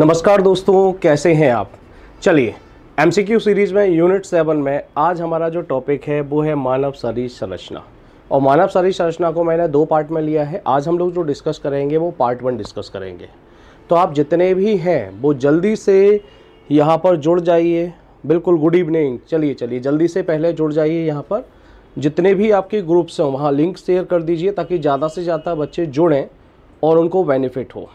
नमस्कार दोस्तों कैसे हैं आप चलिए एमसीक्यू सीरीज़ में यूनिट सेवन में आज हमारा जो टॉपिक है वो है मानव शरीर संरचना और मानव शरीर संरचना को मैंने दो पार्ट में लिया है आज हम लोग जो डिस्कस करेंगे वो पार्ट वन डिस्कस करेंगे तो आप जितने भी हैं वो जल्दी से यहाँ पर जुड़ जाइए बिल्कुल गुड इवनिंग चलिए चलिए जल्दी से पहले जुड़ जाइए यहाँ पर जितने भी आपके ग्रुप्स हैं वहाँ लिंक शेयर कर दीजिए ताकि ज़्यादा से ज़्यादा बच्चे जुड़ें और उनको बेनिफिट हो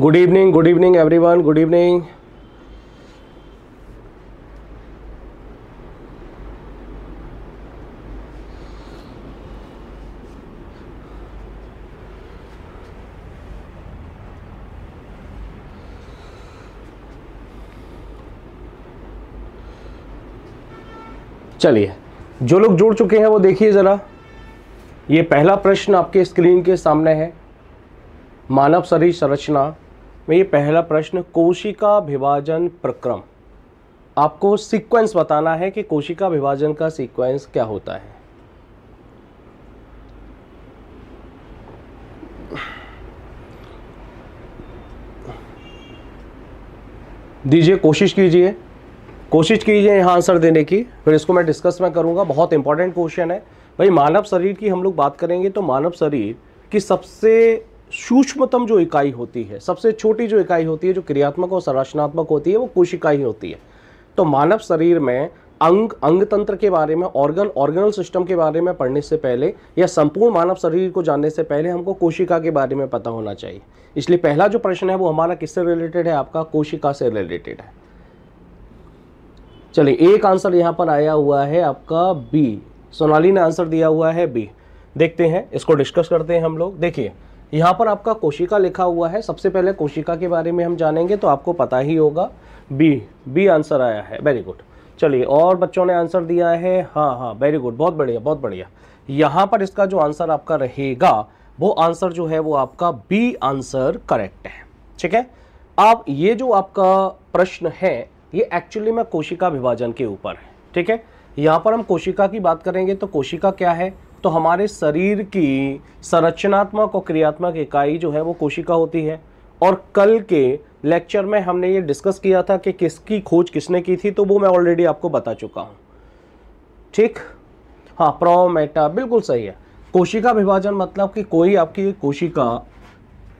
good evening good evening everyone good evening चलिए जो लोग जुड़ चुके हैं वो देखिए ज़रा ये पहला प्रश्न आपके स्क्रीन के सामने है मानव शरीर संरचना में ये पहला प्रश्न कोशिका विभाजन प्रक्रम आपको सीक्वेंस बताना है कि कोशिका विभाजन का सीक्वेंस क्या होता है दीजिए कोशिश कीजिए कोशिश कीजिए यहाँ आंसर देने की फिर इसको मैं डिस्कस मैं करूँगा बहुत इंपॉर्टेंट क्वेश्चन है भाई मानव शरीर की हम लोग बात करेंगे तो मानव शरीर की सबसे सूक्ष्मतम जो इकाई होती है सबसे छोटी जो इकाई होती है जो क्रियात्मक और संरचनात्मक होती है वो कोशिका ही होती है तो मानव शरीर में अंग अंग तंत्र के बारे में ऑर्गन ऑर्गनल सिस्टम के बारे में पढ़ने से पहले या संपूर्ण मानव शरीर को जानने से पहले हमको कोशिका के बारे में पता होना चाहिए इसलिए पहला जो प्रश्न है वो हमारा किससे रिलेटेड है आपका कोशिका से रिलेटेड है चलिए एक आंसर यहाँ पर आया हुआ है आपका बी सोनाली ने आंसर दिया हुआ है बी देखते हैं इसको डिस्कस करते हैं हम लोग देखिए यहाँ पर आपका कोशिका लिखा हुआ है सबसे पहले कोशिका के बारे में हम जानेंगे तो आपको पता ही होगा बी बी आंसर आया है वेरी गुड चलिए और बच्चों ने आंसर दिया है हाँ हाँ वेरी गुड बहुत बढ़िया बहुत बढ़िया यहाँ पर इसका जो आंसर आपका रहेगा वो आंसर जो है वो आपका बी आंसर करेक्ट है ठीक है अब ये जो आपका प्रश्न है ये एक्चुअली में कोशिका विभाजन के ऊपर है ठीक है यहाँ पर हम कोशिका की बात करेंगे तो कोशिका क्या है तो हमारे शरीर की संरचनात्मक और क्रियात्मक इकाई जो है वो कोशिका होती है और कल के लेक्चर में हमने ये डिस्कस किया था कि किसकी खोज किसने की थी तो वो मैं ऑलरेडी आपको बता चुका हूँ ठीक हाँ प्रोमेटा बिल्कुल सही है कोशिका विभाजन मतलब कि कोई आपकी कोशिका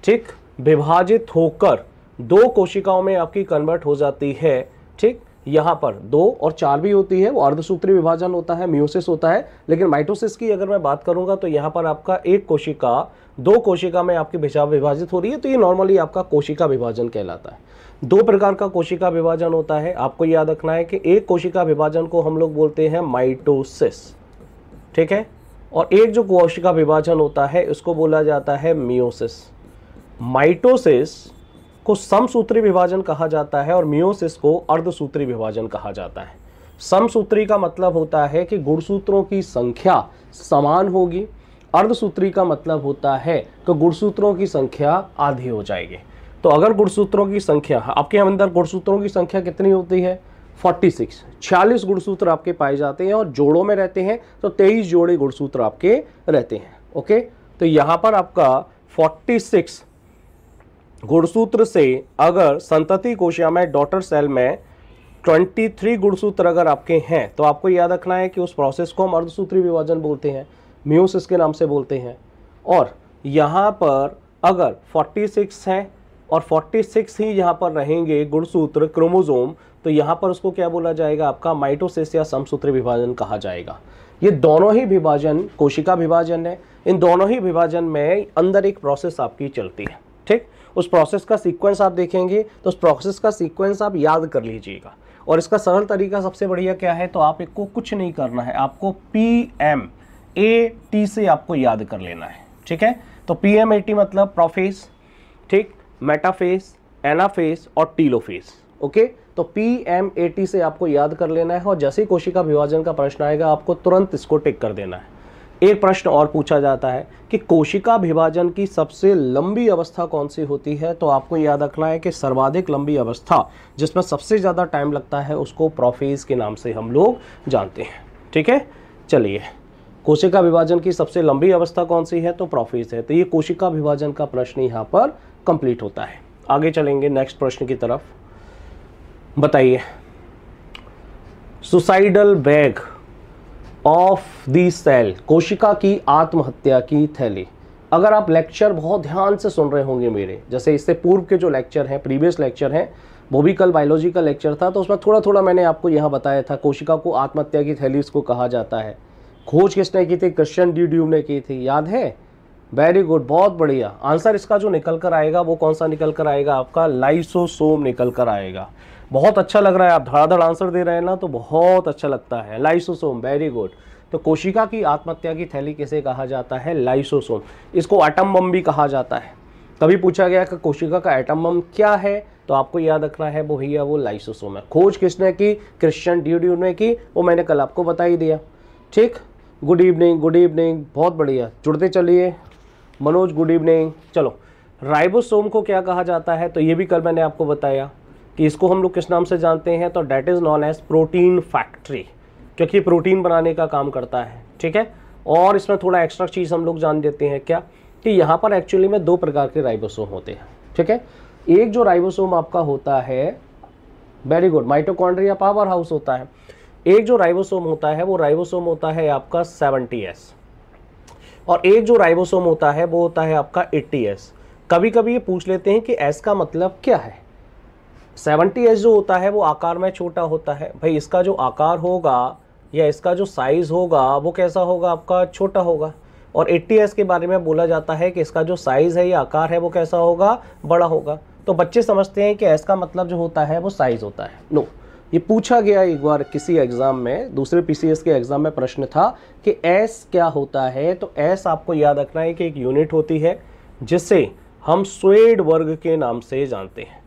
ठीक विभाजित होकर दो कोशिकाओं में आपकी कन्वर्ट हो जाती है ठीक यहाँ पर दो और चार भी होती है वो अर्धसूत्री विभाजन होता है म्यूसिस होता है लेकिन माइटोसिस की अगर मैं बात करूँगा तो यहाँ पर आपका एक कोशिका दो कोशिका में आपकी विचार विभाजित हो रही है तो ये नॉर्मली आपका कोशिका विभाजन कहलाता है दो प्रकार का कोशिका विभाजन होता है आपको याद रखना है कि एक कोशिका विभाजन को हम लोग बोलते हैं माइटोसिस ठीक है और एक जो कोशिका विभाजन होता है उसको बोला जाता है मियोसिस माइटोसिस को समसूत्री विभाजन कहा जाता है और मियोसिस को अर्धसूत्री विभाजन कहा जाता है समसूत्री का मतलब होता है कि गुणसूत्रों की संख्या समान होगी अर्धसूत्री का मतलब होता है कि गुणसूत्रों की संख्या आधी हो जाएगी तो अगर गुणसूत्रों की संख्या आपके अंदर गुणसूत्रों की संख्या कितनी होती है 46 छियालीस गुणसूत्र आपके पाए जाते हैं और जोड़ों में रहते हैं तो 23 जोड़े गुणसूत्र आपके रहते हैं ओके तो यहाँ पर आपका 46 गुणसूत्र से अगर संतति कोशिया में डॉटर सेल में 23 गुणसूत्र अगर आपके हैं तो आपको याद रखना है कि उस प्रोसेस को हम अर्धसूत्री विभाजन बोलते हैं म्यूस इसके नाम से बोलते हैं और यहाँ पर अगर 46 हैं और 46 ही यहाँ पर रहेंगे गुणसूत्र क्रोमोजोम तो यहाँ पर उसको क्या बोला जाएगा आपका माइटोसिस या समसूत्र विभाजन कहा जाएगा ये दोनों ही विभाजन कोशिका विभाजन है इन दोनों ही विभाजन में अंदर एक प्रोसेस आपकी चलती है ठीक उस प्रोसेस का सीक्वेंस आप देखेंगे तो उस प्रोसेस का सीक्वेंस आप याद कर लीजिएगा और इसका सरल तरीका सबसे बढ़िया क्या है तो आपको कुछ नहीं करना है आपको पी एम ए टी से आपको याद कर लेना है ठीक है तो पी एम ए टी मतलब प्रोफेस ठीक मेटाफेस एनाफेस और टीलोफेस ओके तो पी एम ए टी से आपको याद कर लेना है और जैसे ही कोशिका विभाजन का प्रश्न आएगा आपको तुरंत इसको टिक कर देना है एक प्रश्न और पूछा जाता है कि कोशिका विभाजन की सबसे लंबी अवस्था कौन सी होती है तो आपको याद रखना है कि सर्वाधिक लंबी अवस्था जिसमें सबसे ज़्यादा टाइम लगता है उसको प्रोफेज के नाम से हम लोग जानते हैं ठीक है चलिए कोशिका विभाजन की सबसे लंबी अवस्था कौन सी है तो प्रोफेज है तो ये कोशिका विभाजन का प्रश्न यहाँ पर कंप्लीट होता है आगे चलेंगे नेक्स्ट प्रश्न की तरफ बताइए suicidal bag of the cell कोशिका की आत्महत्या की थैली अगर आप लेक्चर बहुत ध्यान से सुन रहे होंगे मेरे जैसे इससे पूर्व के जो लेक्चर हैं प्रीवियस लेक्चर हैं वो भी कल बायोलॉजी का लेक्चर था तो उसमें थोड़ा थोड़ा मैंने आपको यहाँ बताया था कोशिका को आत्महत्या की थैली इसको कहा जाता है खोज किसने की थी क्रिश्चन डी ड्यूब ने की थी याद है वेरी गुड बहुत बढ़िया आंसर इसका जो निकल कर आएगा वो कौन सा निकल कर आएगा आपका लाइसोसोम निकल कर आएगा बहुत अच्छा लग रहा है आप धड़ाधड़ आंसर दे रहे हैं ना तो बहुत अच्छा लगता है लाइसोसोम वेरी गुड तो कोशिका की आत्महत्या की थैली किसे कहा जाता है लाइसोसोम इसको एटम बम भी कहा जाता है कभी पूछा गया कि कोशिका का एटम बम क्या है तो आपको याद रखना है वो भैया वो लाइसोसोम है खोज किसने की क्रिश्चियन ड्यूड्यू ने की वो मैंने कल आपको बता ही दिया ठीक गुड इवनिंग गुड इवनिंग बहुत बढ़िया जुड़ते चलिए मनोज गुड इवनिंग चलो राइबोसोम को क्या कहा जाता है तो ये भी कल मैंने आपको बताया कि इसको हम लोग किस नाम से जानते हैं तो that is known as protein factory क्योंकि प्रोटीन बनाने का काम करता है ठीक है और इसमें थोड़ा एक्स्ट्रा चीज़ हम लोग जान देते हैं क्या कि यहाँ पर एक्चुअली में दो प्रकार के राइबोसोम होते हैं ठीक है एक जो राइबोसोम आपका होता है very good mitochondria power house होता है एक जो राइबोसोम होता है वो राइबोसोम होता है आपका 70s और एक जो राइबोसोम होता है वो होता है आपका 80s कभी कभी ये पूछ लेते हैं कि एस का मतलब क्या है सेवेंटी एस जो होता है वो आकार में छोटा होता है भाई इसका जो आकार होगा या इसका जो साइज़ होगा वो कैसा होगा आपका छोटा होगा और एट्टी एस के बारे में बोला जाता है कि इसका जो साइज़ है या आकार है वो कैसा होगा बड़ा होगा तो बच्चे समझते हैं कि एस का मतलब जो होता है वो साइज़ होता है नो no. ये पूछा गया एक बार किसी एग्ज़ाम में दूसरे पीसीएस के एग्ज़ाम में प्रश्न था कि एस क्या होता है तो एस आपको याद रखना है कि एक यूनिट होती है जिसे हम स्वेड वर्ग के नाम से जानते हैं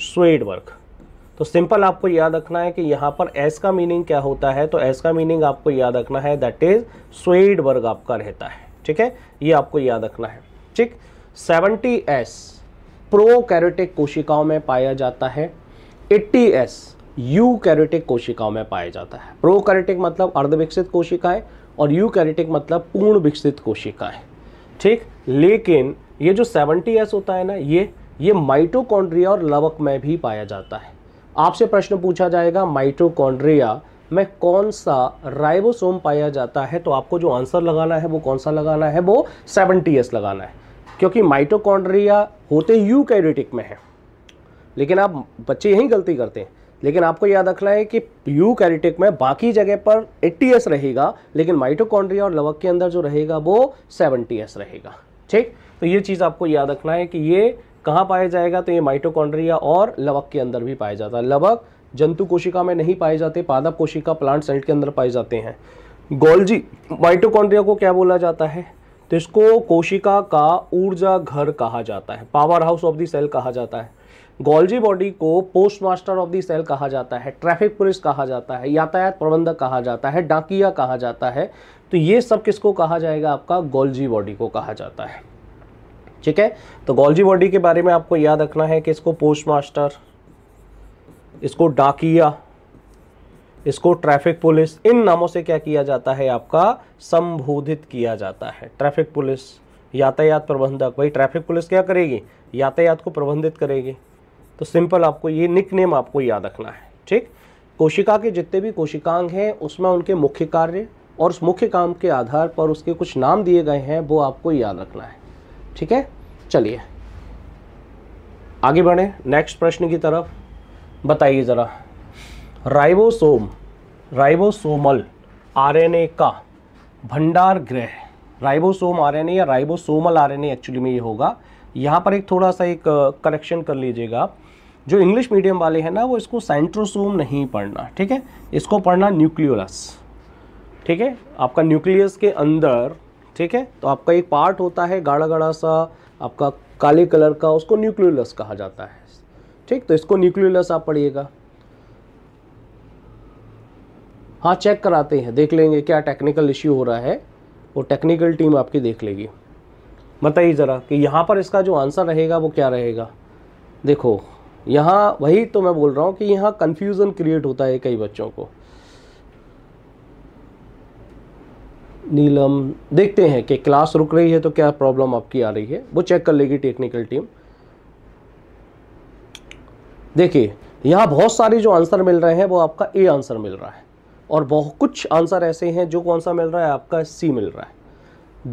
स्वेड वर्क तो सिंपल आपको याद रखना है कि यहाँ पर एस का मीनिंग क्या होता है तो एस का मीनिंग आपको याद रखना है दैट इज स्वेड वर्ग आपका रहता है ठीक है ये आपको याद रखना है ठीक सेवेंटी एस प्रो कैरेटिक कोशिकाओं में पाया जाता है एट्टी एस यू कैरेटिक कोशिकाओं में पाया जाता है प्रो कैरेटिक मतलब अर्धविकसित कोशिकाएं और यू कैरेटिक मतलब पूर्ण विकसित कोशिकाएं ठीक लेकिन ये जो सेवेंटी एस होता है ना ये ये माइटोकॉन्ड्रिया और लवक में भी पाया जाता है आपसे प्रश्न पूछा जाएगा माइटोकॉन्ड्रिया में कौन सा राइबोसोम पाया जाता है तो आपको जो आंसर लगाना है वो कौन सा लगाना है वो सेवन लगाना है क्योंकि माइटोकॉन्ड्रिया होते यू में है लेकिन आप बच्चे यही गलती करते हैं लेकिन आपको याद रखना है कि यू कैरिटिक में बाकी जगह पर एट्टीएस रहेगा लेकिन माइटोकॉन्ड्रिया और लवक के अंदर जो रहेगा वो सेवनटीएस रहेगा ठीक तो ये चीज़ आपको याद रखना है कि ये कहाँ पाया जाएगा तो ये माइटोकॉन्ड्रिया और लवक के अंदर भी पाया जाता है लवक जंतु कोशिका में नहीं पाए जाते पादप कोशिका प्लांट सेल्ट के अंदर पाए जाते हैं गोल्जी माइटोकॉन्ड्रिया को क्या बोला जाता है तो इसको कोशिका का ऊर्जा घर कहा जाता है power house of the cell कहा जाता है गोल्जी बॉडी को post master of the cell कहा जाता है ट्रैफिक पुलिस कहा जाता है यातायात प्रबंधक कहा जाता है डाकिया कहा जाता है तो ये सब किसको कहा जाएगा आपका गोल्जी बॉडी को कहा जाता है ठीक है तो गोल्जी बॉडी के बारे में आपको याद रखना है कि इसको पोस्ट मास्टर इसको डाकिया इसको ट्रैफिक पुलिस इन नामों से क्या किया जाता है आपका संबोधित किया जाता है ट्रैफिक पुलिस यातायात प्रबंधक भाई ट्रैफिक पुलिस क्या करेगी यातायात को प्रबंधित करेगी तो सिंपल आपको ये निक नेम आपको याद रखना है ठीक कोशिका के जितने भी कोशिकांग हैं उसमें उनके मुख्य कार्य और उस मुख्य काम के आधार पर उसके कुछ नाम दिए गए हैं वो आपको याद रखना है ठीक है चलिए आगे बढ़ें नेक्स्ट प्रश्न की तरफ बताइए ज़रा राइबोसोम राइबोसोमल आरएनए का भंडार गृह राइबोसोम आरएनए या राइबोसोमल आरएनए एक्चुअली में ये होगा यहाँ पर एक थोड़ा सा एक करेक्शन कर लीजिएगा जो इंग्लिश मीडियम वाले हैं ना वो इसको सेंट्रोसोम नहीं पढ़ना ठीक है इसको पढ़ना न्यूक्लियोलस ठीक है आपका न्यूक्लियस के अंदर ठीक है तो आपका एक पार्ट होता है गाढ़ा गाढ़ा सा आपका काले कलर का उसको न्यूक्लियोलस कहा जाता है ठीक तो इसको न्यूक्लियोलस आप पढ़िएगा हाँ चेक कराते हैं देख लेंगे क्या टेक्निकल इश्यू हो रहा है वो टेक्निकल टीम आपकी देख लेगी बताइए ज़रा कि यहाँ पर इसका जो आंसर रहेगा वो क्या रहेगा देखो यहाँ वही तो मैं बोल रहा हूँ कि यहाँ कन्फ्यूज़न क्रिएट होता है कई बच्चों को नीलम देखते हैं कि क्लास रुक रही है तो क्या प्रॉब्लम आपकी आ रही है वो चेक कर लेगी टेक्निकल टीम देखिए यहाँ बहुत सारे जो आंसर मिल रहे हैं वो आपका ए आंसर मिल रहा है और बहुत कुछ आंसर ऐसे हैं जो कौन सा मिल रहा है आपका सी मिल रहा है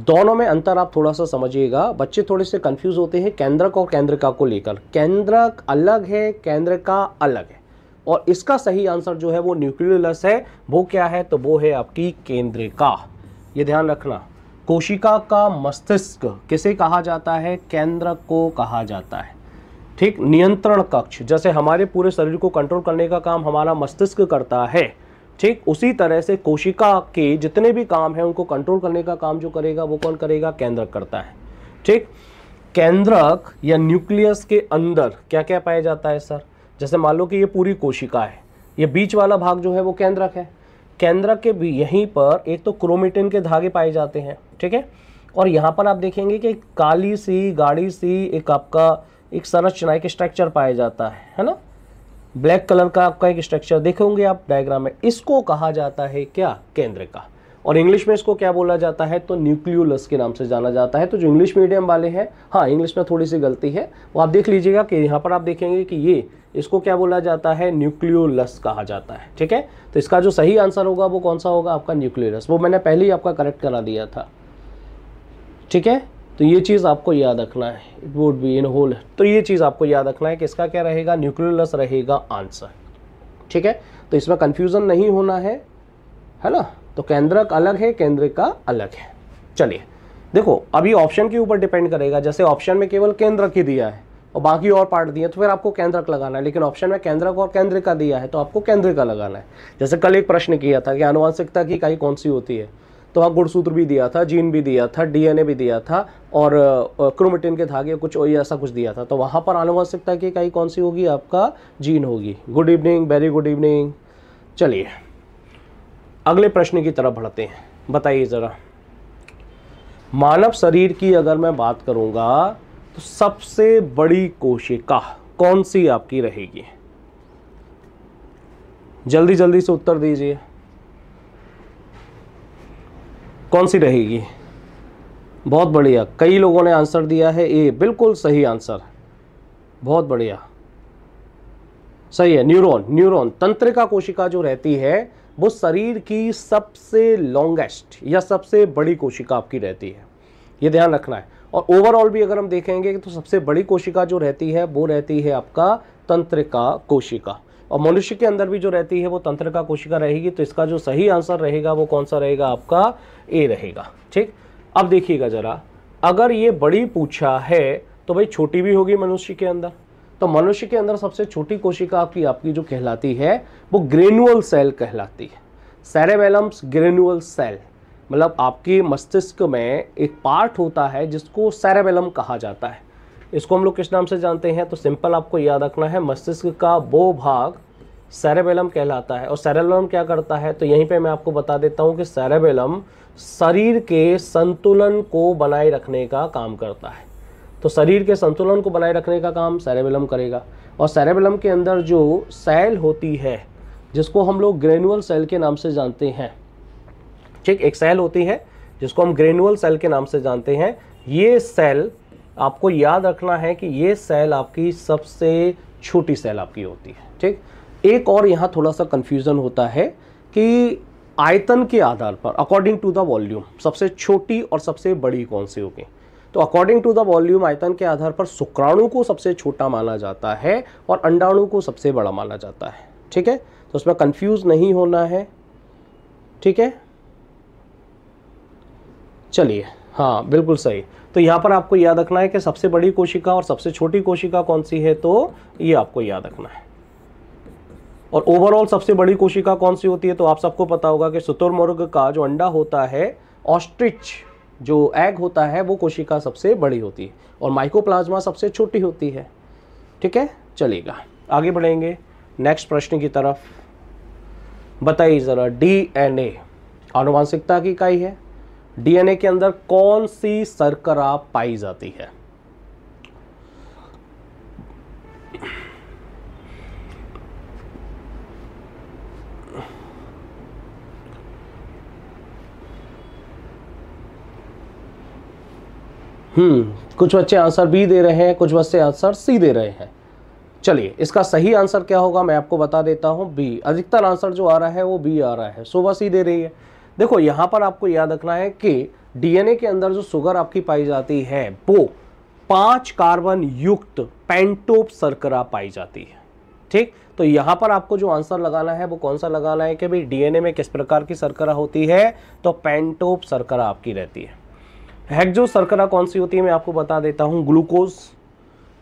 दोनों में अंतर आप थोड़ा सा समझिएगा बच्चे थोड़े से कंफ्यूज होते हैं केंद्रक और केंद्रिका को लेकर केंद्रक अलग है केंद्रिका अलग है और इसका सही आंसर जो है वो न्यूक्लियस है वो क्या है तो वो है आपकी केंद्रिका ये ध्यान रखना कोशिका का मस्तिष्क किसे कहा जाता है केंद्र को कहा जाता है ठीक नियंत्रण कक्ष जैसे हमारे पूरे शरीर को कंट्रोल करने का काम हमारा मस्तिष्क करता है ठीक उसी तरह से कोशिका के जितने भी काम है उनको कंट्रोल करने का काम जो करेगा वो कौन करेगा केंद्रक करता है ठीक केंद्रक या न्यूक्लियस के अंदर क्या क्या पाया जाता है सर जैसे मान लो कि ये पूरी कोशिका है ये बीच वाला भाग जो है वो केंद्रक है केंद्र के भी यहीं पर एक तो क्रोमेटिन के धागे पाए जाते हैं ठीक है और यहाँ पर आप देखेंगे कि काली सी गाढ़ी सी एक आपका एक संरचना एक स्ट्रक्चर पाया जाता है है ना ब्लैक कलर का आपका एक स्ट्रक्चर देखेंगे होंगे आप डायग्राम में इसको कहा जाता है क्या केंद्र का और इंग्लिश में इसको क्या बोला जाता है तो न्यूक्लियोलस के नाम से जाना जाता है तो जो इंग्लिश मीडियम वाले हैं हाँ इंग्लिश में थोड़ी सी गलती है वो आप देख लीजिएगा कि यहाँ पर आप देखेंगे कि ये इसको क्या बोला जाता है न्यूक्लियोलस कहा जाता है ठीक है तो इसका जो सही आंसर होगा वो कौन सा होगा आपका न्यूक्लियोलस वो मैंने पहले ही आपका करेक्ट करा दिया था ठीक है तो ये चीज़ आपको याद रखना है it would be in whole तो ये चीज़ आपको याद रखना है कि इसका क्या रहेगा न्यूक्लियोलस रहेगा आंसर ठीक है तो इसमें कन्फ्यूज़न नहीं होना है है ना तो केंद्रक अलग है केंद्र का अलग है चलिए देखो अभी ऑप्शन के ऊपर डिपेंड करेगा जैसे ऑप्शन में केवल केंद्रक ही दिया है और बाकी और पार्ट दिए तो फिर आपको केंद्रक लगाना है लेकिन ऑप्शन में केंद्रक और केंद्रिका दिया है तो आपको केंद्रिका लगाना है जैसे कल एक प्रश्न किया था कि अनुवांशिकता की इकाई कौन सी होती है तो वहाँ गुड़सूत्र भी दिया था जीन भी दिया था डीएनए भी दिया था और क्रोमेटिन के धागे कुछ और ऐसा कुछ दिया था तो वहाँ पर अनुवांशिकता की इकाई कौन सी होगी आपका जीन होगी good evening very good evening चलिए अगले प्रश्न की तरफ बढ़ते हैं बताइए ज़रा मानव शरीर की अगर मैं बात करूँगा तो सबसे बड़ी कोशिका कौन सी आपकी रहेगी जल्दी जल्दी से उत्तर दीजिए कौन सी रहेगी बहुत बढ़िया कई लोगों ने आंसर दिया है ए बिल्कुल सही आंसर बहुत बढ़िया सही है न्यूरॉन न्यूरॉन तंत्रिका कोशिका जो रहती है वो शरीर की सबसे लॉन्गेस्ट या सबसे बड़ी कोशिका आपकी रहती है ये ध्यान रखना है और ओवरऑल भी अगर हम देखेंगे तो सबसे बड़ी कोशिका जो रहती है वो रहती है आपका तंत्रिका कोशिका और मनुष्य के अंदर भी जो रहती है वो तंत्रिका कोशिका रहेगी तो इसका जो सही आंसर रहेगा वो कौन सा रहेगा आपका ए रहेगा ठीक अब देखिएगा ज़रा अगर ये बड़ी पूछा है तो भाई छोटी भी होगी मनुष्य के अंदर तो मनुष्य के अंदर सबसे छोटी कोशिका आपकी आपकी जो कहलाती है वो ग्रेनुअल सेल कहलाती है सेरेवेलम्स ग्रेनुअल सेल मतलब आपके मस्तिष्क में एक पार्ट होता है जिसको सेरेबेलम कहा जाता है इसको हम लोग किस नाम से जानते हैं तो सिंपल आपको याद रखना है मस्तिष्क का वो भाग सेरेबेलम कहलाता है और सेरेबेलम क्या करता है तो यहीं पे मैं आपको बता देता हूँ कि सेरेबेलम शरीर के संतुलन को बनाए रखने का काम करता है तो शरीर के संतुलन को बनाए रखने का काम सेरेबेलम करेगा और सेरेबेलम के अंदर जो सेल होती है जिसको हम लोग ग्रेनुअल सेल के नाम से जानते हैं ठीक एक सेल होती है जिसको हम ग्रेनुअल सेल के नाम से जानते हैं ये सेल आपको याद रखना है कि ये सेल आपकी सबसे छोटी सेल आपकी होती है ठीक एक और यहाँ थोड़ा सा कन्फ्यूज़न होता है कि आयतन के आधार पर अकॉर्डिंग टू द वॉल्यूम सबसे छोटी और सबसे बड़ी कौन सी होगी तो अकॉर्डिंग टू द वॉल्यूम आयतन के आधार पर शुक्राणु को सबसे छोटा माना जाता है और अंडाणु को सबसे बड़ा माना जाता है ठीक है तो उसमें कन्फ्यूज़ नहीं होना है ठीक है चलिए हाँ बिल्कुल सही तो यहाँ पर आपको याद रखना है कि सबसे बड़ी कोशिका और सबसे छोटी कोशिका कौन सी है तो ये आपको याद रखना है और ओवरऑल सबसे बड़ी कोशिका कौन सी होती है तो आप सबको पता होगा कि शुतुरमुर्ग का जो अंडा होता है ऑस्ट्रिच जो एग होता है वो कोशिका सबसे बड़ी होती है और माइकोप्लाज्मा सबसे छोटी होती है ठीक है चलेगा आगे बढ़ेंगे नेक्स्ट प्रश्न की तरफ बताइए ज़रा डी ए आनुवांशिकता की इकाई है डीएनए के अंदर कौन सी सरकरा पाई जाती है हम्म कुछ बच्चे आंसर बी दे रहे हैं कुछ बच्चे आंसर सी दे रहे हैं चलिए इसका सही आंसर क्या होगा मैं आपको बता देता हूं बी अधिकतर आंसर जो आ रहा है वो बी आ रहा है सुबह सी दे रही है देखो यहाँ पर आपको याद रखना है कि डीएनए के अंदर जो शुगर आपकी पाई जाती है वो पांच कार्बन युक्त पेंटोप सरकरा पाई जाती है ठीक तो यहाँ पर आपको जो आंसर लगाना है वो कौन सा लगाना है कि भाई डीएनए में किस प्रकार की सरकरा होती है तो पेंटोप सरकरा आपकी रहती है हैगजो सरकरा कौन सी होती है मैं आपको बता देता हूं ग्लूकोज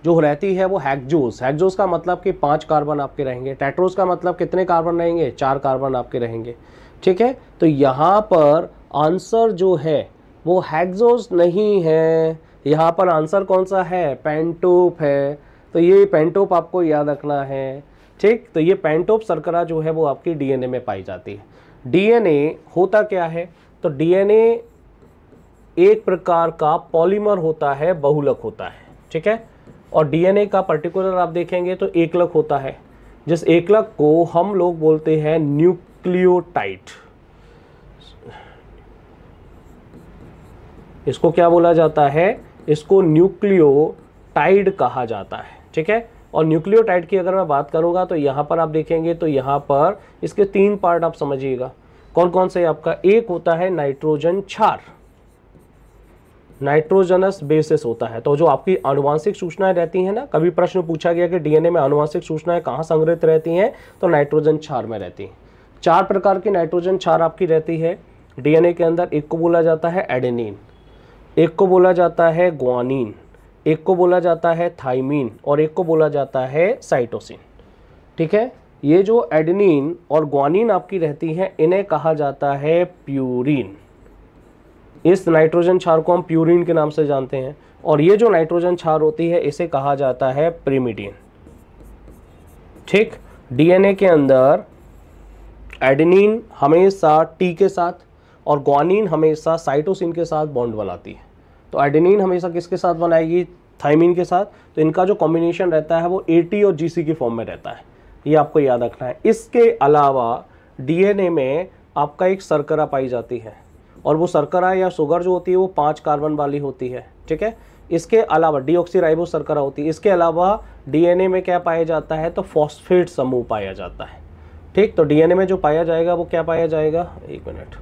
जो रहती है वो हैगजोस हैगजोस का मतलब कि पांच कार्बन आपके रहेंगे टेट्रोस का मतलब कितने कार्बन रहेंगे चार कार्बन आपके रहेंगे ठीक है तो यहाँ पर आंसर जो है वो हैग्जोस नहीं है यहाँ पर आंसर कौन सा है पेंटोप है तो ये पेंटोप आपको याद रखना है ठीक तो ये पेंटोप सरकरा जो है वो आपकी डीएनए में पाई जाती है डीएनए होता क्या है तो डीएनए एक प्रकार का पॉलीमर होता है बहुलक होता है ठीक है और डीएनए का पर्टिकुलर आप देखेंगे तो एकलक होता है जिस एकलक को हम लोग बोलते हैं न्यू न्यूक्लियोटाइट इसको क्या बोला जाता है इसको न्यूक्लियोटाइड कहा जाता है ठीक है और न्यूक्लियोटाइड की अगर मैं बात करूंगा तो यहाँ पर आप देखेंगे तो यहाँ पर इसके तीन पार्ट आप समझिएगा कौन कौन से आपका एक होता है नाइट्रोजन छार नाइट्रोजनस बेसिस होता है तो जो आपकी अनुवांशिक सूचनाएं रहती हैं ना कभी प्रश्न पूछा गया कि डीएनए में अनुवांशिक सूचनाएं कहाँ संग्रहित रहती हैं तो नाइट्रोजन छार में रहती हैं चार प्रकार की नाइट्रोजन चार आपकी रहती है डीएनए के अंदर एक को बोला जाता है एडेनिन एक को बोला जाता है ग्वानिन एक को बोला जाता है थाइमीन और एक को बोला जाता है साइटोसिन ठीक है ये जो एडेनिन और ग्वानिन आपकी रहती है इन्हें कहा जाता है प्यूरिन इस नाइट्रोजन छार को हम प्यूरिन के नाम से जानते हैं और ये जो नाइट्रोजन छार होती है इसे कहा जाता है प्रीमिडिन ठीक डीएनए के अंदर एडनिन हमेशा टी के साथ और ग्वानिन हमेशा साइटोसिन के साथ बॉन्ड बनाती है तो एडनिन हमेशा किसके साथ बनाएगी थाइमिन के साथ तो इनका जो कॉम्बिनेशन रहता है वो ए और जी के फॉर्म में रहता है ये आपको याद रखना है इसके अलावा ए में आपका एक सरकरा पाई जाती है और वो सरकरा या शुगर जो होती है वो पाँच कार्बन वाली होती है ठीक है इसके अलावा डीऑक्सीराइबो सरकरा होती है इसके अलावा डीएनए में क्या पाया जाता है तो फॉस्फेट समूह पाया जाता है ठीक तो डीएनए में जो पाया जाएगा वो क्या पाया जाएगा एक मिनट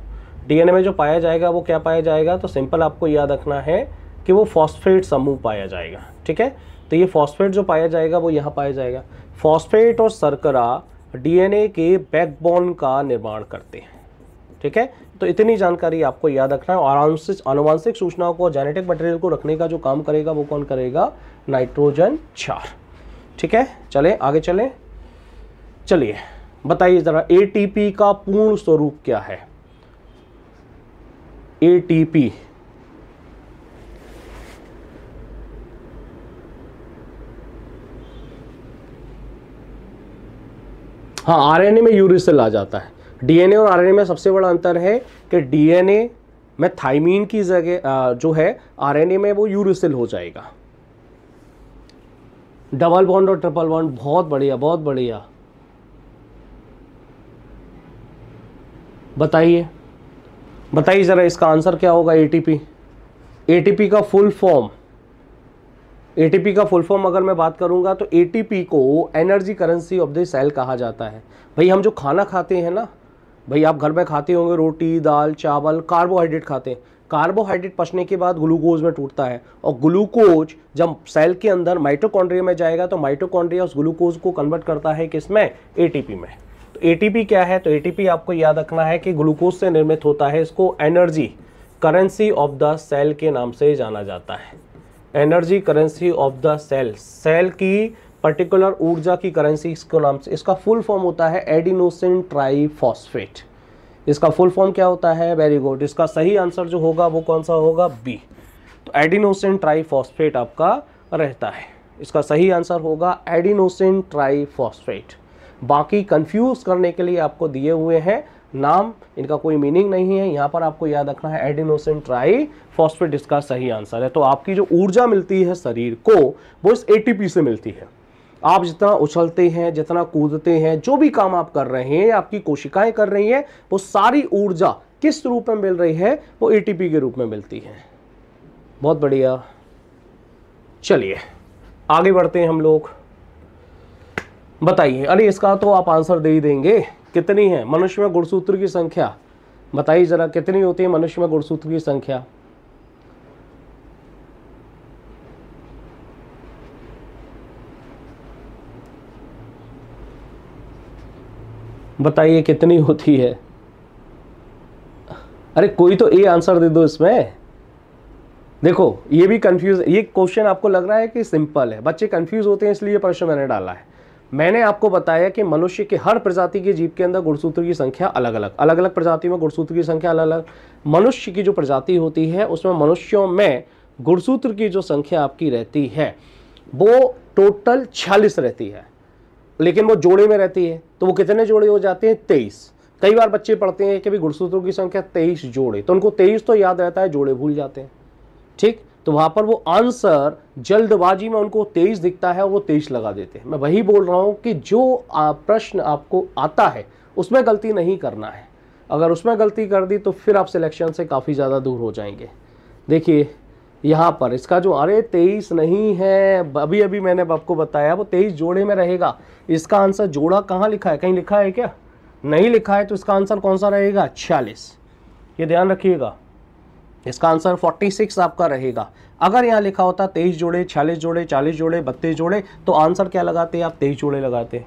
डीएनए में जो पाया जाएगा वो क्या पाया जाएगा तो सिंपल आपको याद रखना है कि वो फॉस्फेट समूह पाया जाएगा ठीक है तो ये फॉस्फेट जो पाया जाएगा वो यहाँ पाया जाएगा फॉस्फेट और सरकरा डीएनए के बैकबोन का निर्माण करते हैं ठीक है तो इतनी जानकारी आपको याद रखना है और आनुवंशिक सूचनाओं को जेनेटिक मटेरियल को रखने का जो काम करेगा वो कौन करेगा नाइट्रोजन क्षार ठीक है चले आगे चले चलिए बताइए ज़रा ए का पूर्ण स्वरूप क्या है ए हाँ आरएनए में यूरिसिल आ जाता है डीएनए और आरएनए में सबसे बड़ा अंतर है कि डीएनए में थाइमीन की जगह जो है आरएनए में वो यूरिसल हो जाएगा डबल बॉन्ड और ट्रिपल बॉन्ड बहुत बढ़िया बहुत बढ़िया बताइए बताइए ज़रा इसका आंसर क्या होगा एटीपी एटीपी का फुल फॉर्म एटीपी का फुल फॉर्म अगर मैं बात करूंगा तो एटीपी को energy currency of the cell कहा जाता है भाई हम जो खाना खाते हैं ना भाई आप घर में खाते होंगे रोटी दाल चावल कार्बोहाइड्रेट खाते हैं कार्बोहाइड्रेट पचने के बाद ग्लूकोज में टूटता है और ग्लूकोज जब सेल के अंदर माइटोकॉन्ड्रिया में जाएगा तो माइटोकॉन्ड्रिया उस ग्लूकोज को कन्वर्ट करता है किस में एटीपी में तो एटीपी क्या है तो एटीपी आपको याद रखना है कि ग्लूकोज से निर्मित होता है इसको energy currency of the cell के नाम से जाना जाता है energy currency of the cell cell की पर्टिकुलर ऊर्जा की करेंसी इसको नाम से इसका फुल फॉर्म होता है एडिनोसिन ट्राईफॉस्फेट इसका फुल फॉर्म क्या होता है वेरी गुड इसका सही आंसर जो होगा वो कौन सा होगा बी तो एडिनोसिन ट्राईफॉस्फेट आपका रहता है इसका सही आंसर होगा एडिनोसिन ट्राईफॉस्फेट बाकी कंफ्यूज करने के लिए आपको दिए हुए हैं नाम इनका कोई मीनिंग नहीं है यहाँ पर आपको याद रखना है एडिनोसिन ट्राई फॉस्फेट इसका सही आंसर है तो आपकी जो ऊर्जा मिलती है शरीर को वो इस ए से मिलती है आप जितना उछलते हैं जितना कूदते हैं जो भी काम आप कर रहे हैं आपकी कोशिकाएं कर रही हैं वो सारी ऊर्जा किस रूप में मिल रही है वो एटीपी के रूप में मिलती है बहुत बढ़िया चलिए आगे बढ़ते हैं हम लोग बताइए अरे इसका तो आप आंसर दे ही देंगे कितनी है मनुष्य में गुणसूत्र की संख्या बताइए जरा कितनी होती है मनुष्य में गुणसूत्र की संख्या बताइए कितनी होती है अरे कोई तो ए आंसर दे दो इसमें देखो ये भी कंफ्यूज ये क्वेश्चन आपको लग रहा है कि सिंपल है बच्चे कंफ्यूज होते हैं इसलिए प्रश्न मैंने डाला है मैंने आपको बताया कि मनुष्य के हर प्रजाति के जीव के अंदर गुणसूत्र की संख्या अलग अलग अलग अलग प्रजाति में गुणसूत्र की संख्या अलग अलग मनुष्य की जो प्रजाति होती है उसमें मनुष्यों में गुणसूत्र की जो संख्या आपकी रहती है वो टोटल छियालीस रहती है लेकिन वो जोड़े में रहती है तो वो कितने जोड़े हो जाते हैं तेईस कई बार बच्चे पढ़ते हैं कि भाई गुणसूत्रों की संख्या तेईस जोड़े तो उनको तेईस तो याद रहता है जोड़े भूल जाते हैं ठीक तो वहाँ पर वो आंसर जल्दबाजी में उनको तेज दिखता है और वो तेज लगा देते हैं मैं वही बोल रहा हूँ कि जो प्रश्न आपको आता है उसमें गलती नहीं करना है अगर उसमें गलती कर दी तो फिर आप सिलेक्शन से काफ़ी ज़्यादा दूर हो जाएंगे देखिए यहाँ पर इसका जो अरे तेईस नहीं है अभी अभी मैंने आपको बताया वो तेईस जोड़े में रहेगा इसका आंसर जोड़ा कहाँ लिखा है कहीं लिखा है क्या नहीं लिखा है तो इसका आंसर कौन सा रहेगा छियालीस ये ध्यान रखिएगा इसका आंसर 46 आपका रहेगा अगर यहाँ लिखा होता 23 जोड़े छियालीस जोड़े चालीस जोड़े बत्तीस जोड़े तो आंसर क्या लगाते आप 23 जोड़े लगाते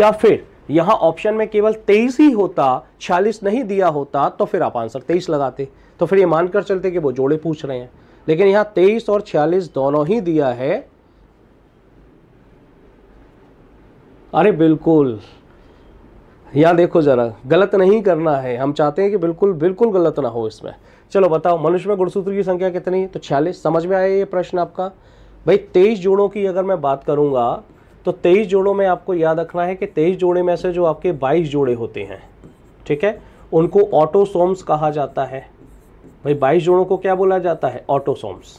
या फिर यहाँ ऑप्शन में केवल 23 ही होता 46 नहीं दिया होता तो फिर आप आंसर 23 लगाते तो फिर ये मानकर चलते कि वो जोड़े पूछ रहे हैं लेकिन यहाँ तेईस और छियालीस दोनों ही दिया है अरे बिल्कुल यहाँ देखो ज़रा गलत नहीं करना है हम चाहते हैं कि बिल्कुल बिल्कुल गलत ना हो इसमें चलो बताओ मनुष्य में गुणसूत्र की संख्या कितनी तो छियालीस समझ में आया ये प्रश्न आपका भाई तेईस जोड़ों की अगर मैं बात करूंगा तो तेईस जोड़ों में आपको याद रखना है कि तेईस जोड़े में से जो आपके बाईस जोड़े होते हैं ठीक है उनको ऑटोसोम्स कहा जाता है भाई बाईस जोड़ों को क्या बोला जाता है ऑटोसोम्स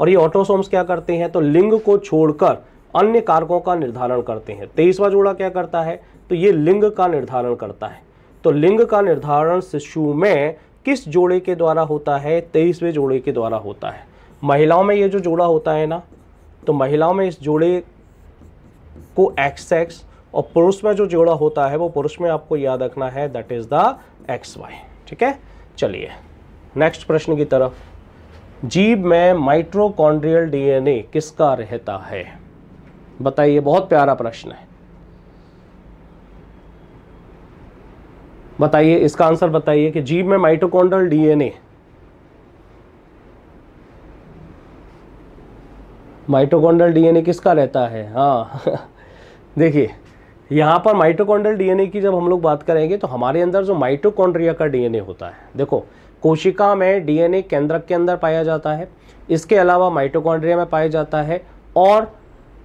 और ये ऑटोसोम्स क्या करते हैं तो लिंग को छोड़कर अन्य कारकों का निर्धारण करते हैं तेईसवा जोड़ा क्या करता है तो ये लिंग का निर्धारण करता है तो लिंग का निर्धारण शिशु में किस जोड़े के द्वारा होता है तेईसवें जोड़े के द्वारा होता है महिलाओं में ये जो जोड़ा होता है ना तो महिलाओं में इस जोड़े को एक्स एक्स और पुरुष में जो जोड़ा होता है वो पुरुष में आपको याद रखना है that is the X Y ठीक है चलिए नेक्स्ट प्रश्न की तरफ जीव में माइट्रोकॉन्ड्रियल डीएनए किसका रहता है बताइए बहुत प्यारा प्रश्न है बताइए इसका आंसर बताइए कि जीव में माइटोकॉन्ड्रल डीएनए माइटोकॉन्ड्रल डीएनए किसका रहता है हाँ देखिए यहाँ पर माइटोकॉन्ड्रल डीएनए की जब हम लोग बात करेंगे तो हमारे अंदर जो माइटोकॉन्ड्रिया का डीएनए होता है देखो कोशिका में डीएनए केंद्रक के अंदर पाया जाता है इसके अलावा माइटोकॉन्ड्रिया में पाया जाता है और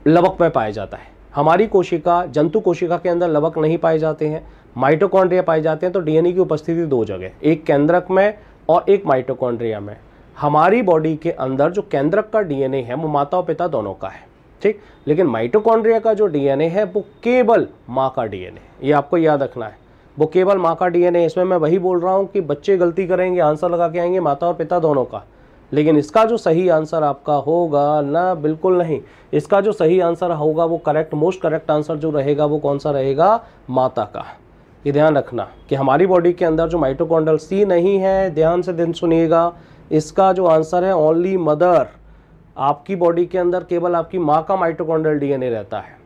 लवक में पाया जाता है हमारी कोशिका जंतु कोशिका के अंदर लवक नहीं पाए जाते हैं माइटोकॉन्ड्रिया पाए जाते हैं तो डीएनए की उपस्थिति दो जगह एक केंद्रक में और एक माइटोकॉन्ड्रिया में हमारी बॉडी के अंदर जो केंद्रक का डीएनए है वो माता और पिता दोनों का है ठीक लेकिन माइटोकॉन्ड्रिया का जो डीएनए है वो केवल माँ का डीएनए ये आपको याद रखना है वो केवल माँ का डीएनए इसमें मैं वही बोल रहा हूँ कि बच्चे गलती करेंगे आंसर लगा के आएंगे माता और पिता दोनों का लेकिन इसका जो सही आंसर आपका होगा ना बिल्कुल नहीं इसका जो सही आंसर होगा वो करेक्ट मोस्ट करेक्ट आंसर जो रहेगा वो कौन सा रहेगा माता का ये ध्यान रखना कि हमारी बॉडी के अंदर जो माइटोकॉन्डल सी नहीं है ध्यान से दिन सुनिएगा इसका जो आंसर है ओनली मदर आपकी बॉडी के अंदर केवल आपकी माँ का माइटोकॉन्डल डीएनए रहता है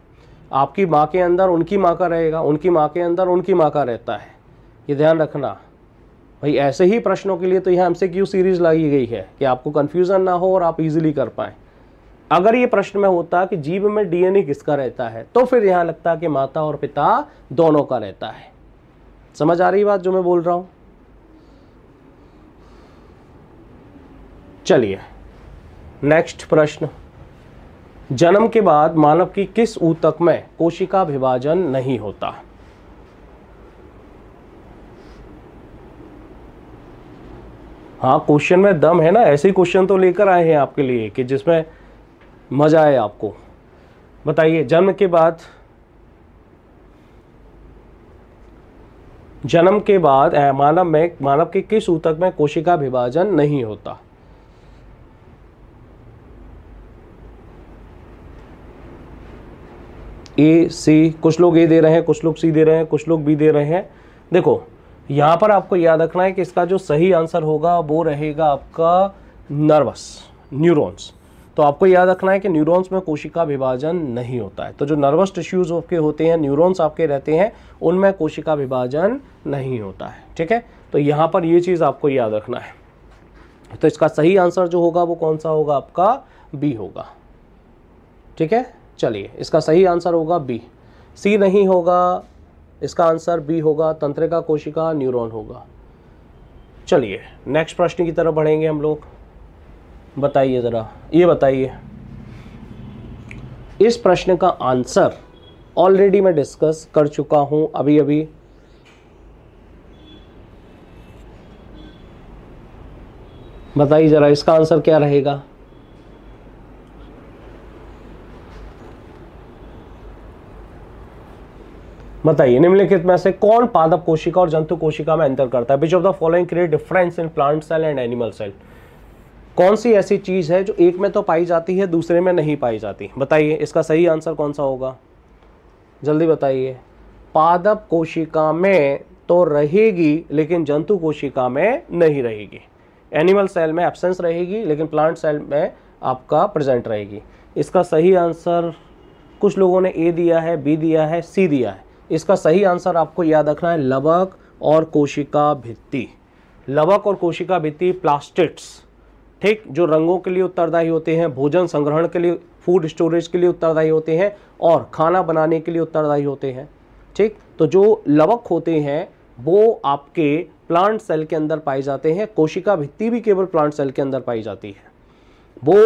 आपकी माँ के अंदर उनकी माँ का रहेगा उनकी माँ के अंदर उनकी माँ का रहता है ये ध्यान रखना भाई ऐसे ही प्रश्नों के लिए तो यह हमसे क्यू सीरीज लाई गई है कि आपको कन्फ्यूज़न ना हो और आप इजिली कर पाएँ अगर ये प्रश्न में होता कि जीव में डीएनए किसका रहता है तो फिर यहाँ लगता कि माता और पिता दोनों का रहता है समझ आ रही बात जो मैं बोल रहा हूं चलिए नेक्स्ट प्रश्न जन्म के बाद मानव की किस ऊतक में कोशिका विभाजन नहीं होता हाँ क्वेश्चन में दम है ना ऐसे ही क्वेश्चन तो लेकर आए हैं आपके लिए कि जिसमें मज़ा आए आपको बताइए जन्म के बाद जन्म के बाद मानव में मानव के किस ऊतक में कोशिका विभाजन नहीं होता ए सी कुछ लोग ए दे रहे हैं कुछ लोग सी दे रहे हैं कुछ लोग बी दे रहे हैं देखो यहां पर आपको याद रखना है कि इसका जो सही आंसर होगा वो रहेगा आपका नर्वस न्यूरॉन्स तो आपको याद रखना है कि न्यूरॉन्स में कोशिका विभाजन नहीं होता है तो जो नर्वस टिश्यूज आपके होते हैं न्यूरॉन्स आपके रहते हैं उनमें कोशिका विभाजन नहीं होता है ठीक है तो यहाँ पर ये चीज़ आपको याद रखना है तो इसका सही आंसर जो होगा वो कौन सा होगा आपका बी होगा ठीक है चलिए इसका सही आंसर होगा बी सी नहीं होगा इसका आंसर बी होगा तंत्रिका कोशिका न्यूरॉन होगा चलिए नेक्स्ट प्रश्न की तरफ बढ़ेंगे हम लोग बताइए ज़रा ये बताइए इस प्रश्न का आंसर ऑलरेडी मैं डिस्कस कर चुका हूँ अभी अभी बताइए ज़रा इसका आंसर क्या रहेगा बताइए निम्नलिखित में से कौन पादप कोशिका और जंतु कोशिका में अंतर करता है which of the following create difference in plant cell and animal cell कौन सी ऐसी चीज़ है जो एक में तो पाई जाती है दूसरे में नहीं पाई जाती बताइए इसका सही आंसर कौन सा होगा जल्दी बताइए पादप कोशिका में तो रहेगी लेकिन जंतु कोशिका में नहीं रहेगी एनिमल सेल में एब्सेंस रहेगी लेकिन प्लांट सेल में आपका प्रेजेंट रहेगी इसका सही आंसर कुछ लोगों ने ए दिया है बी दिया है सी दिया है इसका सही आंसर आपको याद रखना है लवक और कोशिका भित्ति लवक और कोशिका भित्ति प्लास्टिक्स ठीक जो रंगों के लिए उत्तरदायी होते हैं भोजन संग्रहण के लिए फूड स्टोरेज के लिए उत्तरदायी होते हैं और खाना बनाने के लिए उत्तरदायी होते हैं ठीक तो जो लवक होते हैं वो आपके प्लांट सेल के अंदर पाए जाते हैं कोशिका भित्ति भी केवल प्लांट सेल के अंदर पाई जाती है वो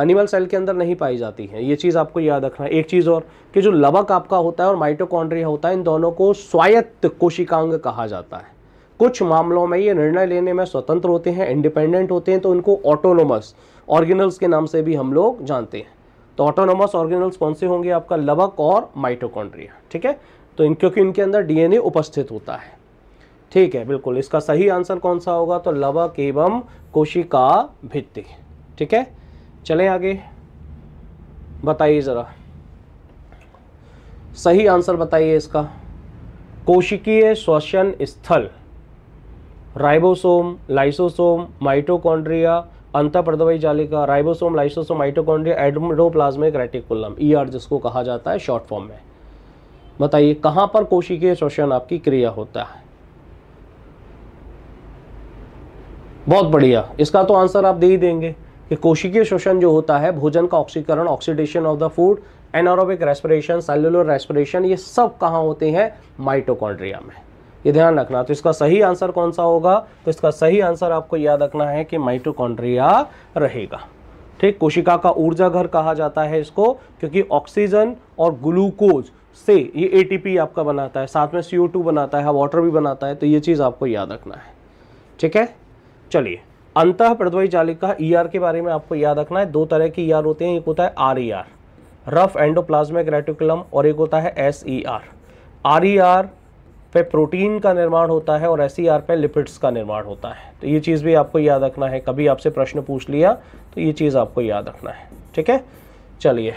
एनिमल सेल के अंदर नहीं पाई जाती है ये चीज़ आपको याद रखना एक चीज़ और कि जो लवक आपका होता है और माइटोकॉन्ड्रिया होता है इन दोनों को स्वायत्त कोशिकांग कहा जाता है कुछ मामलों में ये निर्णय लेने में स्वतंत्र होते हैं इंडिपेंडेंट होते हैं तो उनको ऑटोनोमस ऑर्गेनल्स के नाम से भी हम लोग जानते हैं तो ऑटोनोमस ऑर्गेनल्स कौन से होंगे आपका लवक और माइटोकॉन्ड्रिया ठीक है तो इन क्योंकि इनके अंदर डीएनए उपस्थित होता है ठीक है बिल्कुल इसका सही आंसर कौन सा होगा तो लवक एवं कोशिका भित्ति ठीक है चले आगे बताइए ज़रा सही आंसर बताइए इसका कोशिकीय श्वसन स्थल राइबोसोम लाइसोसोम माइटोकॉन्ड्रिया अंत प्रदवाई जालिका ribosome lysosome mitochondria endoplasmic reticulum ER e जिसको कहा जाता है शॉर्ट फॉर्म में बताइए कहां पर कोशिकीय श्वसन आपकी क्रिया होता है बहुत बढ़िया इसका तो आंसर आप दे ही देंगे कि कोशिकीय श्वसन जो होता है भोजन का ऑक्सीकरण oxidation of the food anaerobic respiration cellular respiration ये सब कहाँ होते हैं माइटोकॉन्ड्रिया में ये ध्यान रखना तो इसका सही आंसर कौन सा होगा तो इसका सही आंसर आपको याद रखना है कि माइटोकॉन्ड्रिया रहेगा ठीक कोशिका का ऊर्जा घर कहा जाता है इसको क्योंकि ऑक्सीजन और ग्लूकोज से ये एटीपी आपका बनाता है साथ में सीओ बनाता है वाटर भी बनाता है तो ये चीज़ आपको याद रखना है ठीक है चलिए अंत प्रद्वय जालिका ई e ER के बारे में आपको याद रखना है दो तरह की ई e ER होते हैं एक होता है R E R rough endoplasmic reticulum और एक होता है S E R R E R पे प्रोटीन का निर्माण होता है और एस सी आर पे लिपिड्स का निर्माण होता है तो ये चीज़ भी आपको याद रखना है कभी आपसे प्रश्न पूछ लिया तो ये चीज़ आपको याद रखना है ठीक है चलिए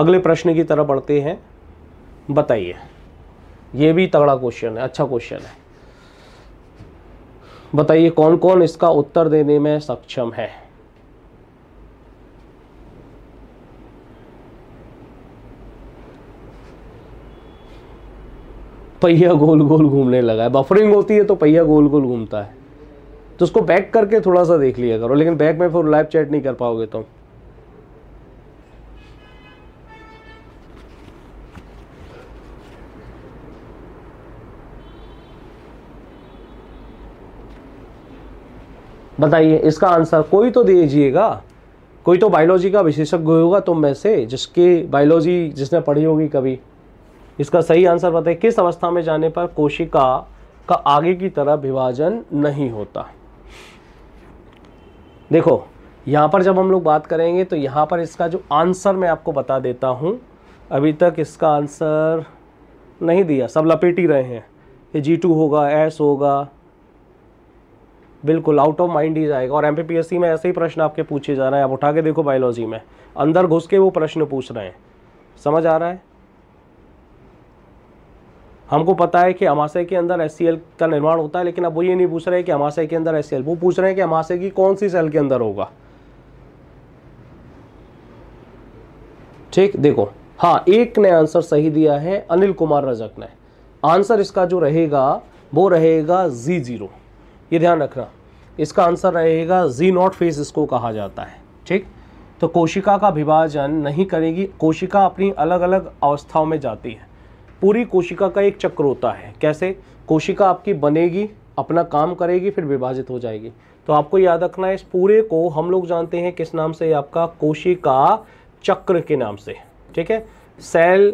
अगले प्रश्न की तरफ बढ़ते हैं बताइए ये भी तगड़ा क्वेश्चन है अच्छा क्वेश्चन है बताइए कौन कौन इसका उत्तर देने में सक्षम है पहिया गोल गोल घूमने लगा है बफरिंग होती है तो पहिया गोल गोल घूमता है तो उसको बैक करके थोड़ा सा देख लिया करो लेकिन बैक में फिर लाइव चैट नहीं कर पाओगे तुम तो। बताइए इसका आंसर कोई तो दीजिएगा कोई तो बायोलॉजी का विशेषज्ञ होगा तुम में से जिसके बायोलॉजी जिसने पढ़ी होगी कभी इसका सही आंसर बताइए किस अवस्था में जाने पर कोशिका का आगे की तरह विभाजन नहीं होता देखो यहां पर जब हम लोग बात करेंगे तो यहाँ पर इसका जो आंसर मैं आपको बता देता हूँ अभी तक इसका आंसर नहीं दिया सब लपेट ही रहे हैं ये जी टू होगा एस होगा बिल्कुल आउट ऑफ माइंड ही जाएगा और एमपीपीएससी में ऐसे ही प्रश्न आपके पूछे जा रहे हैं आप उठा के देखो बायोलॉजी में अंदर घुस के वो प्रश्न पूछ रहे हैं समझ आ रहा है हमको पता है कि अमाशय के अंदर एस का निर्माण होता है लेकिन अब वो ये नहीं पूछ रहे कि अमाशय के अंदर एस वो पूछ रहे हैं कि अमाशय की कौन सी सेल के अंदर होगा ठीक देखो हाँ एक ने आंसर सही दिया है अनिल कुमार रजक ने आंसर इसका जो रहेगा वो रहेगा जी जीरो ये ध्यान रखना इसका आंसर रहेगा जी नॉट फेस इसको कहा जाता है ठीक तो कोशिका का विभाजन नहीं करेगी कोशिका अपनी अलग अलग अवस्थाओं में जाती है पूरी कोशिका का एक चक्र होता है कैसे कोशिका आपकी बनेगी अपना काम करेगी फिर विभाजित हो जाएगी तो आपको याद रखना है इस पूरे को हम लोग जानते हैं किस नाम से आपका कोशिका चक्र के नाम से ठीक है सेल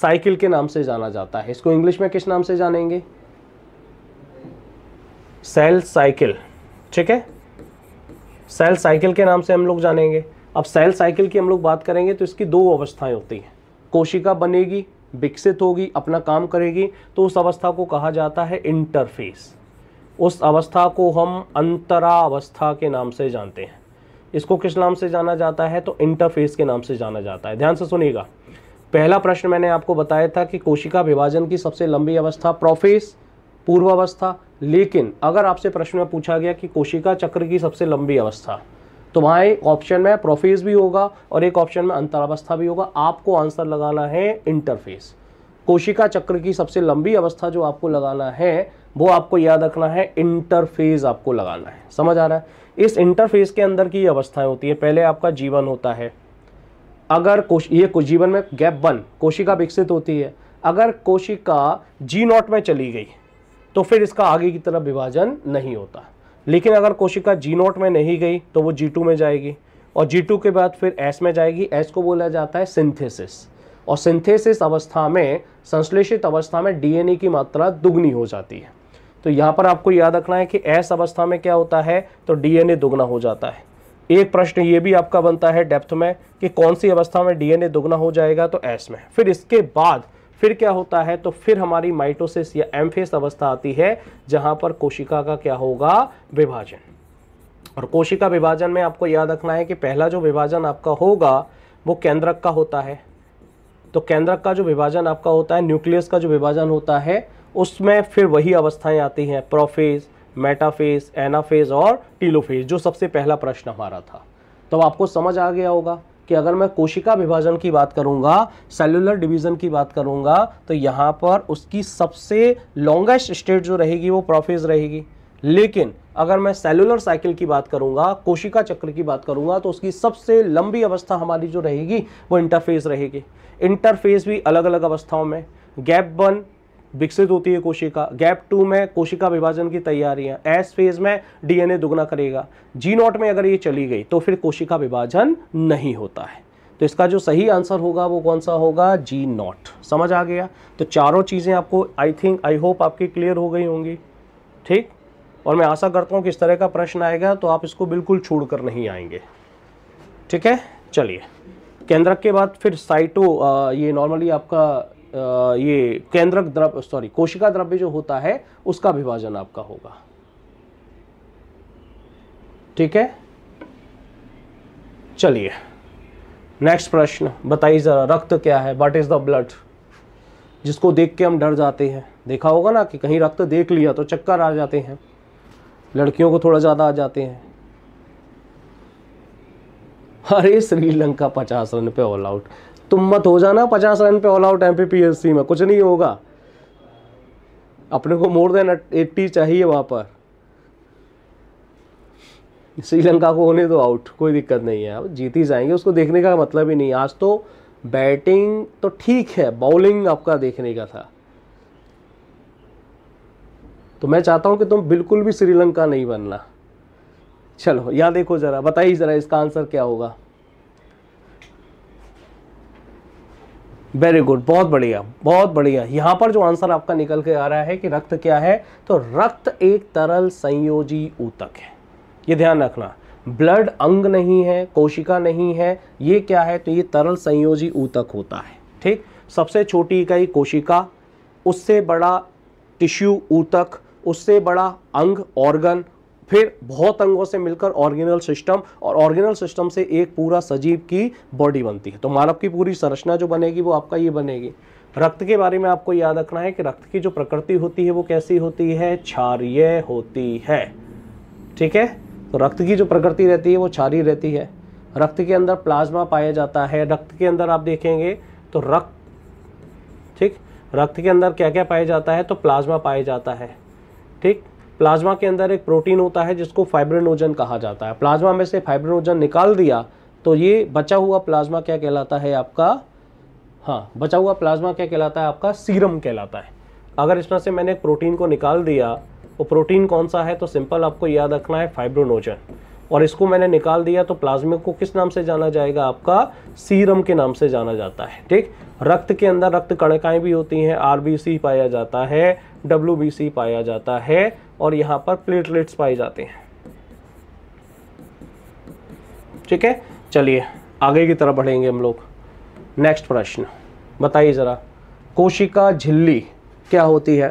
साइकिल के नाम से जाना जाता है इसको इंग्लिश में किस नाम से जानेंगे सेल साइकिल ठीक है सेल साइकिल के नाम से हम लोग जानेंगे अब सेल साइकिल की हम लोग बात करेंगे तो इसकी दो अवस्थाएं होती हैं कोशिका बनेगी विकसित होगी अपना काम करेगी तो उस अवस्था को कहा जाता है इंटरफेस उस अवस्था को हम अंतरावस्था के नाम से जानते हैं इसको किस नाम से जाना जाता है तो इंटरफेस के नाम से जाना जाता है ध्यान से सुनिएगा पहला प्रश्न मैंने आपको बताया था कि कोशिका विभाजन की सबसे लंबी अवस्था प्रोफेस पूर्वावस्था लेकिन अगर आपसे प्रश्न में पूछा गया कि कोशिका चक्र की सबसे लंबी अवस्था तो वहाँ एक ऑप्शन में प्रोफेज भी होगा और एक ऑप्शन में अंतरावस्था भी होगा आपको आंसर लगाना है इंटरफेस कोशिका चक्र की सबसे लंबी अवस्था जो आपको लगाना है वो आपको याद रखना है इंटरफेज आपको लगाना है समझ आ रहा है इस इंटरफेज के अंदर की अवस्थाएं होती है पहले आपका जीवन होता है अगर कोश ये जीवन में गैप वन कोशिका विकसित होती है अगर कोशिका जी नॉट में चली गई तो फिर इसका आगे की तरफ विभाजन नहीं होता लेकिन अगर कोशिका जी नोट में नहीं गई तो वो जी टू में जाएगी और जी टू के बाद फिर एस में जाएगी एस को बोला जाता है सिंथेसिस और सिंथेसिस अवस्था में संश्लेषित अवस्था में डीएनए की मात्रा दुगनी हो जाती है तो यहाँ पर आपको याद रखना है कि एस अवस्था में क्या होता है तो डीएनए दुगना हो जाता है एक प्रश्न ये भी आपका बनता है डेप्थ में कि कौन सी अवस्था में डीएनए दुगना हो जाएगा तो एस में फिर इसके बाद फिर क्या होता है तो फिर हमारी माइटोसिस या एम्फेस अवस्था आती है जहां पर कोशिका का क्या होगा विभाजन और कोशिका विभाजन में आपको याद रखना है कि पहला जो विभाजन आपका होगा वो केंद्रक का होता है तो केंद्रक का जो विभाजन आपका होता है न्यूक्लियस का जो विभाजन होता है उसमें फिर वही अवस्थाएं आती हैं प्रोफेज मेटाफेज एनाफेज और टीलोफेज जो सबसे पहला प्रश्न हमारा था तो आपको समझ आ गया होगा कि अगर मैं कोशिका विभाजन की बात करूंगा सेलुलर डिवीजन की बात करूंगा तो यहाँ पर उसकी सबसे लॉन्गेस्ट स्टेट जो रहेगी वो प्रोफेज रहेगी लेकिन अगर मैं सेलुलर साइकिल की बात करूंगा कोशिका चक्र की बात करूंगा तो उसकी सबसे लंबी अवस्था हमारी जो रहेगी वो इंटरफेस रहेगी इंटरफेस भी अलग अलग अवस्थाओं में गैप वन विकसित होती है कोशिका गैप टू में कोशिका विभाजन की तैयारियां एस फेज में डीएनए दुगना करेगा जी नॉट में अगर ये चली गई तो फिर कोशिका विभाजन नहीं होता है तो इसका जो सही आंसर होगा वो कौन सा होगा जी नॉट समझ आ गया तो चारों चीज़ें आपको आई थिंक आई होप आपकी क्लियर हो गई होंगी ठीक और मैं आशा करता हूँ कि इस तरह का प्रश्न आएगा तो आप इसको बिल्कुल छोड़ कर नहीं आएंगे ठीक है चलिए केंद्रक के बाद फिर साइटो ये नॉर्मली आपका ये केंद्रक द्रव्य सॉरी कोशिका द्रव्य जो होता है उसका विभाजन आपका होगा ठीक है चलिए नेक्स्ट प्रश्न बताइए जरा रक्त क्या है वट इज द ब्लड जिसको देख के हम डर जाते हैं देखा होगा ना कि कहीं रक्त देख लिया तो चक्कर आ जाते हैं लड़कियों को थोड़ा ज़्यादा आ जाते हैं अरे श्रीलंका पचास रन पे ऑल आउट तुम मत हो जाना पचास रन पे ऑल आउट एम पी में कुछ नहीं होगा अपने को मोर देन एट्टी चाहिए वहां पर श्रीलंका को होने दो आउट कोई दिक्कत नहीं है अब जीत ही जाएंगे उसको देखने का मतलब ही नहीं आज तो बैटिंग तो ठीक है बॉलिंग आपका देखने का था तो मैं चाहता हूं कि तुम बिल्कुल भी श्रीलंका नहीं बनना चलो याद देखो ज़रा बताइए ज़रा इसका आंसर क्या होगा वेरी गुड बहुत बढ़िया बहुत बढ़िया यहाँ पर जो आंसर आपका निकल के आ रहा है कि रक्त क्या है तो रक्त एक तरल संयोजी ऊतक है ये ध्यान रखना ब्लड अंग नहीं है कोशिका नहीं है ये क्या है तो ये तरल संयोजी ऊतक होता है ठीक सबसे छोटी इकाई कोशिका उससे बड़ा टिश्यू ऊतक उससे बड़ा अंग ऑर्गन फिर बहुत अंगों से मिलकर ऑर्गेनल सिस्टम और ऑर्गेनल सिस्टम से एक पूरा सजीव की बॉडी बनती है तो मानव की पूरी संरचना जो बनेगी वो आपका ये बनेगी रक्त के बारे में आपको याद रखना है कि रक्त की जो प्रकृति होती है वो कैसी होती है क्षारिय होती है ठीक है तो रक्त की जो प्रकृति रहती है वो क्षारी रहती है रक्त के अंदर प्लाज्मा पाया जाता है रक्त के अंदर आप देखेंगे तो रक्त ठीक रक्त के अंदर क्या क्या पाया जाता है तो प्लाज्मा पाया जाता है ठीक प्लाज्मा के अंदर एक प्रोटीन होता है जिसको फाइब्रिनोजन कहा जाता है प्लाज्मा में से फाइब्रिनोजन निकाल दिया तो ये बचा हुआ प्लाज्मा क्या कहलाता है आपका हाँ बचा हुआ प्लाज्मा क्या कहलाता है आपका सीरम कहलाता है अगर इस तरह से मैंने प्रोटीन को निकाल दिया वो प्रोटीन कौन सा है तो सिंपल आपको याद रखना है फाइब्रोनोजन और इसको मैंने निकाल दिया तो प्लाज्मा को किस नाम से जाना जाएगा आपका सीरम के नाम से जाना जाता है ठीक रक्त के अंदर रक्त कणिकाएं भी होती हैं आरबीसी पाया जाता है डब्ल्यूबीसी पाया जाता है और यहाँ पर प्लेटलेट्स पाए जाते हैं ठीक है चलिए आगे की तरफ बढ़ेंगे हम लोग नेक्स्ट प्रश्न बताइए ज़रा कोशिका झिल्ली क्या होती है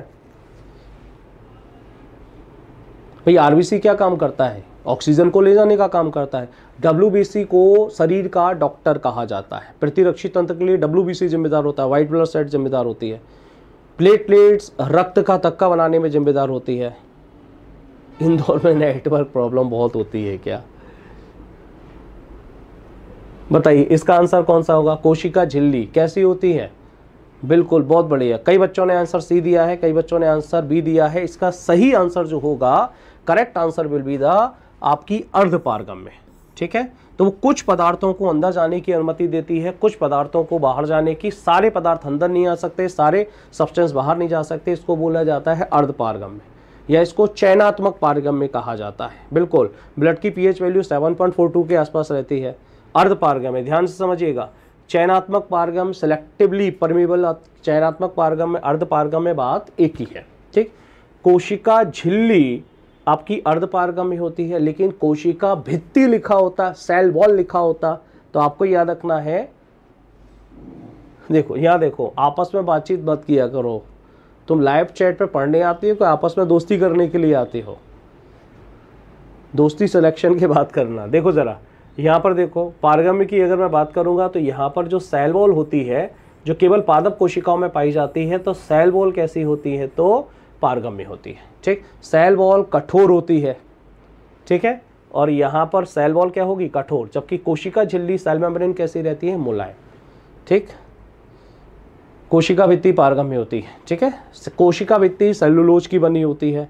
भाई आरबीसी क्या काम करता है ऑक्सीजन को ले जाने का काम करता है डब्ल्यू को शरीर का डॉक्टर कहा जाता है प्रतिरक्षी तंत्र के लिए डब्ल्यू जिम्मेदार होता है व्हाइट ब्लड सेट जिम्मेदार होती है प्लेटलेट्स रक्त का तक्का बनाने में जिम्मेदार होती है इंदौर में नेटवर्क प्रॉब्लम बहुत होती है क्या बताइए इसका आंसर कौन सा होगा कोशिका झिल्ली कैसी होती है बिल्कुल बहुत बढ़िया कई बच्चों ने आंसर सी दिया है कई बच्चों ने आंसर बी दिया है इसका सही आंसर जो होगा correct answer will be the आपकी अर्धपारगम में ठीक है तो वो कुछ पदार्थों को अंदर जाने की अनुमति देती है कुछ पदार्थों को बाहर जाने की सारे पदार्थ अंदर नहीं आ सकते सारे सब्सटेंस बाहर नहीं जा सकते इसको बोला जाता है अर्धपारगम में या इसको चयनात्मक पारगम्य कहा जाता है बिल्कुल ब्लड की पीएच वैल्यू 7.42 के आसपास रहती है अर्ध पारगम्य ध्यान से समझिएगा चयनात्मक पारगम सेलेक्टिवली परमिबल चयनात्मक पारगम में अर्ध पारगम में बात एक ही है ठीक कोशिका झिल्ली आपकी अर्ध पारगम में होती है लेकिन कोशिका भित्ति लिखा होता सेल वॉल लिखा होता तो आपको याद रखना है देखो यहाँ देखो आपस में बातचीत मत किया करो तुम लाइव चैट पर पढ़ने आते हो कि आपस में दोस्ती करने के लिए आते हो दोस्ती सिलेक्शन की बात करना देखो ज़रा यहाँ पर देखो पारगम्य की अगर मैं बात करूँगा तो यहाँ पर जो सेल वॉल होती है जो केवल पादप कोशिकाओं में पाई जाती है तो सेल वॉल कैसी होती है तो पारगम्य होती है ठीक सेल वॉल कठोर होती है ठीक है और यहाँ पर सेल वॉल क्या होगी कठोर जबकि कोशिका झिल्ली सेल मेम्ब्रेन कैसी रहती है मुलायम ठीक कोशिका भित्ति पारगम्य होती है ठीक है कोशिका भित्ति सेलुलोज की बनी होती है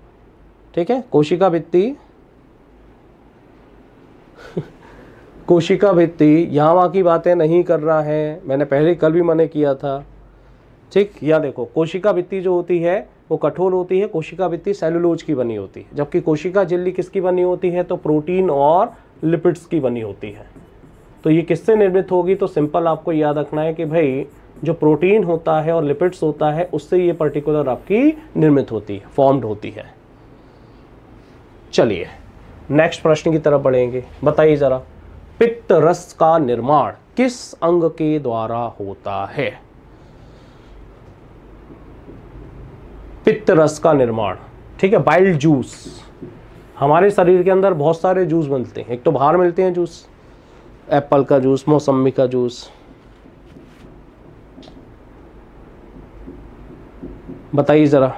ठीक है कोशिका भित्ति कोशिका भित्ति यहाँ वहाँ की बातें नहीं कर रहा है मैंने पहले कल भी मैंने किया था ठीक या देखो कोशिका भित्ति जो होती है वो कठोर होती है कोशिका भित्ति सेलुलोज की बनी होती है जबकि कोशिका झिल्ली किसकी बनी होती है तो प्रोटीन और लिपिड्स की बनी होती है तो ये किससे निर्मित होगी तो सिंपल आपको याद रखना है कि भाई जो प्रोटीन होता है और लिपिड्स होता है उससे ये पर्टिकुलर आपकी निर्मित होती है फॉर्म्ड होती है चलिए नेक्स्ट प्रश्न की तरफ बढ़ेंगे बताइए ज़रा पित्त रस का निर्माण किस अंग के द्वारा होता है पित्त रस का निर्माण ठीक है बाइल्ड जूस हमारे शरीर के अंदर बहुत सारे जूस बनते हैं एक तो बाहर मिलते हैं जूस एप्पल का जूस मौसमी का जूस बताइए ज़रा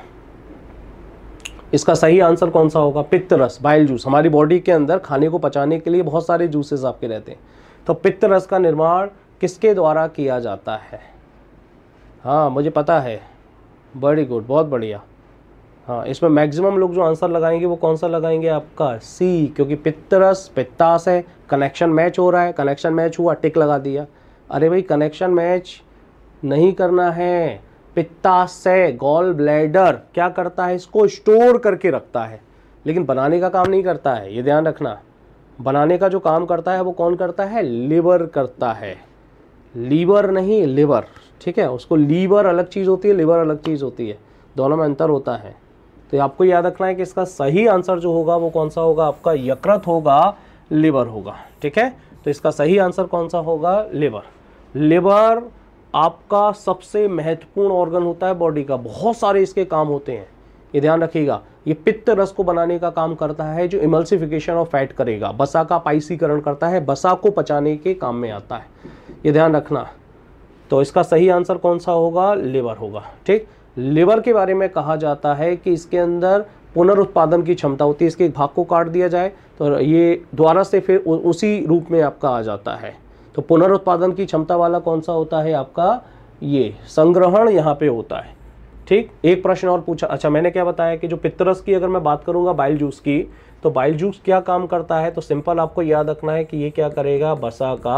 इसका सही आंसर कौन सा होगा पित्त रस बाइल जूस हमारी बॉडी के अंदर खाने को पचाने के लिए बहुत सारे जूसेस आपके रहते हैं तो पित्त रस का निर्माण किसके द्वारा किया जाता है हाँ मुझे पता है वेरी गुड बहुत बढ़िया हाँ इसमें मैक्सिमम लोग जो आंसर लगाएंगे वो कौन सा लगाएंगे आपका सी क्योंकि पित्तरस पित्तास है कनेक्शन मैच हो रहा है कनेक्शन मैच हुआ टिक लगा दिया अरे भाई कनेक्शन मैच नहीं करना है पित्ताशय गॉल ब्लैडर क्या करता है इसको स्टोर करके रखता है लेकिन बनाने का काम नहीं करता है ये ध्यान रखना बनाने का जो काम करता है वो कौन करता है लिवर करता है लीवर नहीं लिवर ठीक है उसको लीवर अलग चीज़ होती है लिवर अलग चीज़ होती है दोनों में अंतर होता है तो आपको याद रखना है कि इसका सही आंसर जो होगा वो कौन सा होगा आपका यकृत होगा लिवर होगा ठीक है तो इसका सही आंसर कौन सा होगा लिवर लिवर आपका सबसे महत्वपूर्ण ऑर्गन होता है बॉडी का बहुत सारे इसके काम होते हैं ये ध्यान रखिएगा ये पित्त रस को बनाने का काम करता है जो इमल्सिफिकेशन ऑफ फैट करेगा बसा का पाइसीकरण करता है बसा को पचाने के काम में आता है ये ध्यान रखना तो इसका सही आंसर कौन सा होगा लिवर होगा ठीक लिवर के बारे में कहा जाता है कि इसके अंदर पुनरुत्पादन की क्षमता होती है इसके एक भाग को काट दिया जाए तो ये द्वारा से फिर उसी रूप में आपका आ जाता है तो पुनरुत्पादन की क्षमता वाला कौन सा होता है आपका ये संग्रहण यहाँ पे होता है ठीक एक प्रश्न और पूछा अच्छा मैंने क्या बताया कि जो पितरस की अगर मैं बात करूंगा बाइल जूस की तो बाइल जूस क्या काम करता है तो सिंपल आपको याद रखना है कि ये क्या करेगा बसा का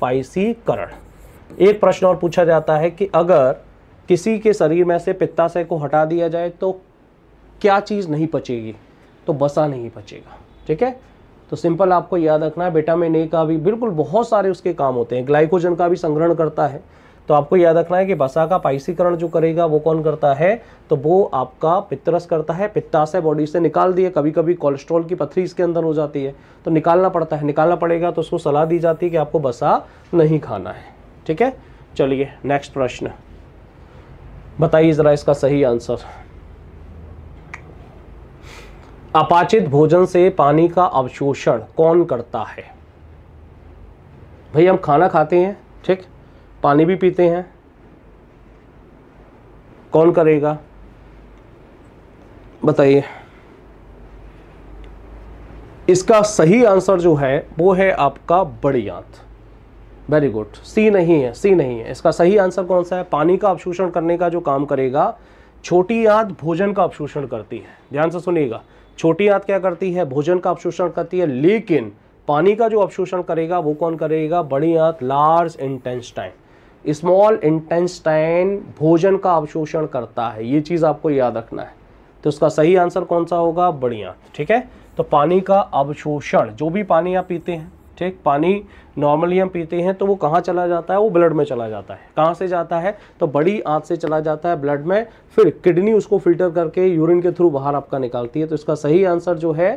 पाइसीकरण एक प्रश्न और पूछा जाता है कि अगर किसी के शरीर में से पित्ताशय को हटा दिया जाए तो क्या चीज़ नहीं पचेगी तो बसा नहीं बचेगा ठीक है तो सिंपल आपको याद रखना है विटामिन ए का भी बिल्कुल बहुत सारे उसके काम होते हैं ग्लाइकोजन का भी संग्रहण करता है तो आपको याद रखना है कि बसा का पाइसीकरण जो करेगा वो कौन करता है तो वो आपका पित्तरस करता है पित्ताशय बॉडी से निकाल दिए कभी कभी कोलेस्ट्रॉल की पथरी इसके अंदर हो जाती है तो निकालना पड़ता है निकालना पड़ेगा तो उसको सलाह दी जाती है कि आपको बसा नहीं खाना है ठीक है चलिए नेक्स्ट प्रश्न बताइए ज़रा इसका सही आंसर अपाचित भोजन से पानी का अवशोषण कौन करता है भाई हम खाना खाते हैं ठीक पानी भी पीते हैं कौन करेगा बताइए इसका सही आंसर जो है वो है आपका बड़ी आंत वेरी गुड सी नहीं है सी नहीं है इसका सही आंसर कौन सा है पानी का अवशोषण करने का जो काम करेगा छोटी आंत भोजन का अवशोषण करती है ध्यान से सुनिएगा छोटी आंत क्या करती है भोजन का अवशोषण करती है लेकिन पानी का जो अवशोषण करेगा वो कौन करेगा बड़ी आंत लार्ज इंटेंसटाइन स्मॉल इंटेंसटाइन भोजन का अवशोषण करता है ये चीज़ आपको याद रखना है तो उसका सही आंसर कौन सा होगा बड़ी आंत ठीक है तो पानी का अवशोषण जो भी पानी आप पीते हैं ठीक पानी नॉर्मली हम पीते हैं तो वो कहाँ चला जाता है वो ब्लड में चला जाता है कहाँ से जाता है तो बड़ी आँत से चला जाता है ब्लड में फिर किडनी उसको फिल्टर करके यूरिन के थ्रू बाहर आपका निकालती है तो इसका सही आंसर जो है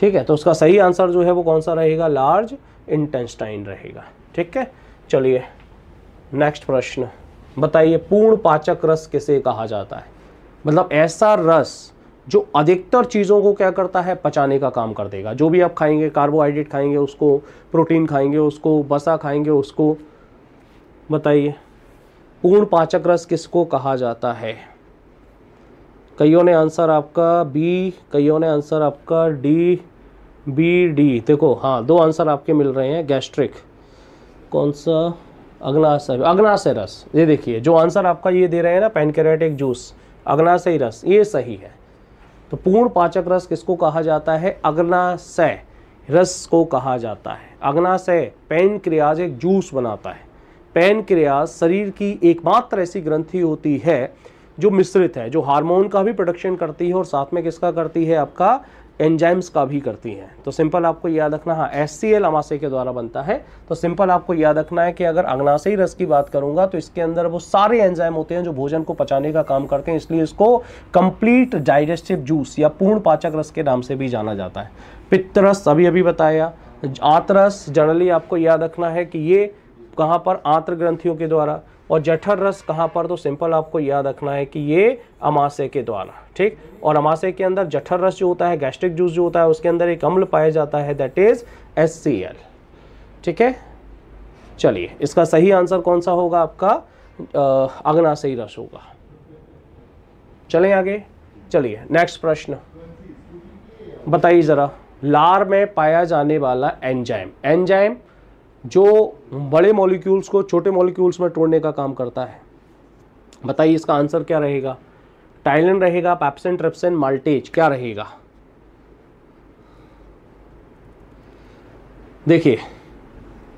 ठीक है तो उसका सही आंसर जो है वो कौन सा रहेगा लार्ज इंटेस्टाइन रहेगा ठीक है चलिए नेक्स्ट प्रश्न बताइए पूर्ण पाचक रस किसे कहा जाता है मतलब ऐसा रस जो अधिकतर चीज़ों को क्या करता है पचाने का काम कर देगा जो भी आप खाएंगे कार्बोहाइड्रेट खाएंगे उसको प्रोटीन खाएंगे उसको बसा खाएंगे उसको बताइए पूर्ण पाचक रस किसको कहा जाता है कईयों ने आंसर आपका बी कईयों ने आंसर आपका डी बी डी देखो हाँ दो आंसर आपके मिल रहे हैं गैस्ट्रिक कौन सा अग्नाशय अग्नाशय रस ये देखिए जो आंसर आपका ये दे रहे हैं ना पेनकेरेटिक जूस अग्नाशय रस ये सही है तो पूर्ण पाचक रस किसको कहा जाता है अग्नाशय रस को कहा जाता है अग्नाशय क्रियाज एक जूस बनाता है पैन क्रियाज शरीर की एकमात्र ऐसी ग्रंथि होती है जो मिश्रित है जो हार्मोन का भी प्रोडक्शन करती है और साथ में किसका करती है आपका एंजाइम्स का भी करती हैं तो सिंपल आपको याद रखना हाँ एस सी एल अमाशय के द्वारा बनता है तो सिंपल आपको याद रखना है कि अगर अग्नाशयी रस की बात करूंगा तो इसके अंदर वो सारे एंजाइम होते हैं जो भोजन को पचाने का काम करते हैं इसलिए इसको कंप्लीट डाइजेस्टिव जूस या पूर्ण पाचक रस के नाम से भी जाना जाता है पित्तरस अभी अभी बताया आतरस जनरली आपको याद रखना है कि ये कहाँ पर आंत्र ग्रंथियों के द्वारा और जठर रस कहाँ पर तो सिंपल आपको याद रखना है कि ये अमाशय के द्वारा ठीक और अमाशय के अंदर जठर रस जो होता है गैस्ट्रिक जूस जो होता है उसके अंदर एक अम्ल पाया जाता है that is S C L ठीक है चलिए इसका सही आंसर कौन सा होगा आपका सही रस होगा चलें आगे चलिए नेक्स्ट प्रश्न बताइए ज़रा लार में पाया जाने वाला एंजाइम एंजाइम जो बड़े मॉलिक्यूल्स को छोटे मॉलिक्यूल्स में तोड़ने का काम करता है बताइए इसका आंसर क्या रहेगा टाइलन रहेगा पैप्सन ट्रेप्सन माल्टेज क्या रहेगा देखिए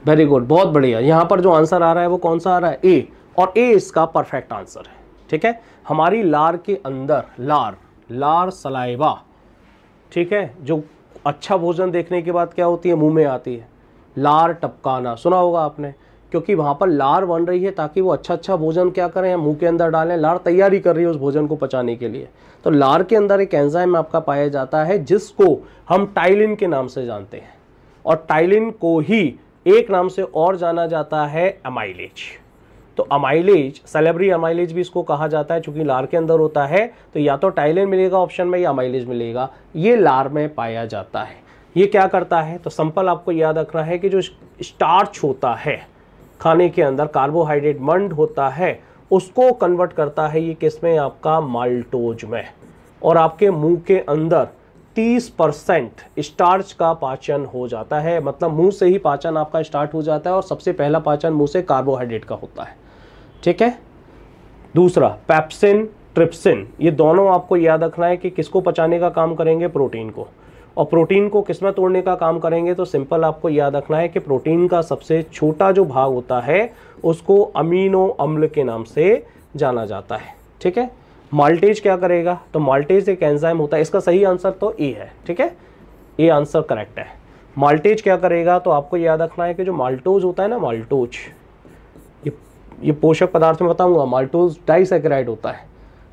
वेरी गुड बहुत बढ़िया यहां पर जो आंसर आ रहा है वो कौन सा आ रहा है ए और ए इसका परफेक्ट आंसर है ठीक है हमारी लार के अंदर लार लार सलाइवा ठीक है जो अच्छा भोजन देखने के बाद क्या होती है मुंह में आती है लार टपकाना सुना होगा आपने क्योंकि वहाँ पर लार बन रही है ताकि वो अच्छा अच्छा भोजन क्या करें मुंह के अंदर डालें लार तैयारी कर रही है उस भोजन को पचाने के लिए तो लार के अंदर एक एंजाइम आपका पाया जाता है जिसको हम टाइलिन के नाम से जानते हैं और टाइलिन को ही एक नाम से और जाना जाता है अमाइलेज तो अमाइलेज सेलेब्री अमाइलेज भी इसको कहा जाता है चूंकि लार के अंदर होता है तो या तो टाइलिन मिलेगा ऑप्शन में या अमाइलेज मिलेगा ये लार में पाया जाता है ये क्या करता है तो संपल आपको याद रखना है कि जो स्टार्च होता है खाने के अंदर कार्बोहाइड्रेट मंड होता है उसको कन्वर्ट करता है ये किस में आपका माल्टोज में और आपके मुंह के अंदर 30 परसेंट स्टार्च का पाचन हो जाता है मतलब मुंह से ही पाचन आपका स्टार्ट हो जाता है और सबसे पहला पाचन मुंह से कार्बोहाइड्रेट का होता है ठीक है दूसरा पैप्सिन ट्रिप्सिन ये दोनों आपको याद रखना है कि किसको पचाने का काम करेंगे प्रोटीन को और प्रोटीन को किस में तोड़ने का काम करेंगे तो सिंपल आपको याद रखना है कि प्रोटीन का सबसे छोटा जो भाग होता है उसको अमीनो अम्ल के नाम से जाना जाता है ठीक है माल्टेज क्या करेगा तो माल्टेज एक एंजाइम होता है इसका सही आंसर तो ए है ठीक है ए आंसर करेक्ट है माल्टेज क्या करेगा तो आपको याद रखना है कि जो माल्टोज होता है ना माल्टोज ये ये पोषक पदार्थ में बताऊंगा माल्टोज डाइसेक्राइड होता है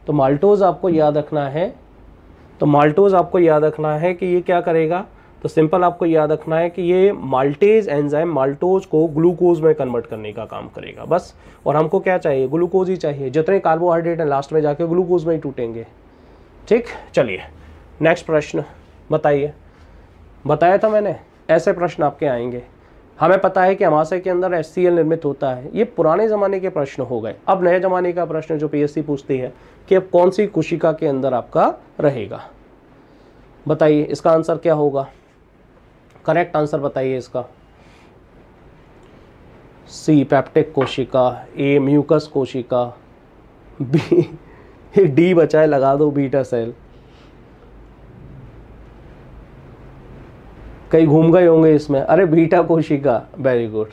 तो माल्टोज आपको याद रखना है तो माल्टोज आपको याद रखना है कि ये क्या करेगा तो सिंपल आपको याद रखना है कि ये माल्टेज एंजाइम माल्टोज को ग्लूकोज में कन्वर्ट करने का काम करेगा बस और हमको क्या चाहिए ग्लूकोज ही चाहिए जितने कार्बोहाइड्रेट हैं लास्ट में जाके ग्लूकोज में ही टूटेंगे ठीक चलिए नेक्स्ट प्रश्न बताइए बताया था मैंने ऐसे प्रश्न आपके आएंगे हमें पता है कि अमाशय के अंदर एस निर्मित होता है ये पुराने ज़माने के प्रश्न हो गए अब नए ज़माने का प्रश्न जो पीएससी पूछती है कि अब कौन सी कोशिका के अंदर आपका रहेगा बताइए इसका आंसर क्या होगा करेक्ट आंसर बताइए इसका सी पैप्टिक कोशिका ए म्यूकस कोशिका बी डी बचाए लगा दो बीटा सेल कहीं घूम गए होंगे इसमें अरे बीटा कोशिका वेरी गुड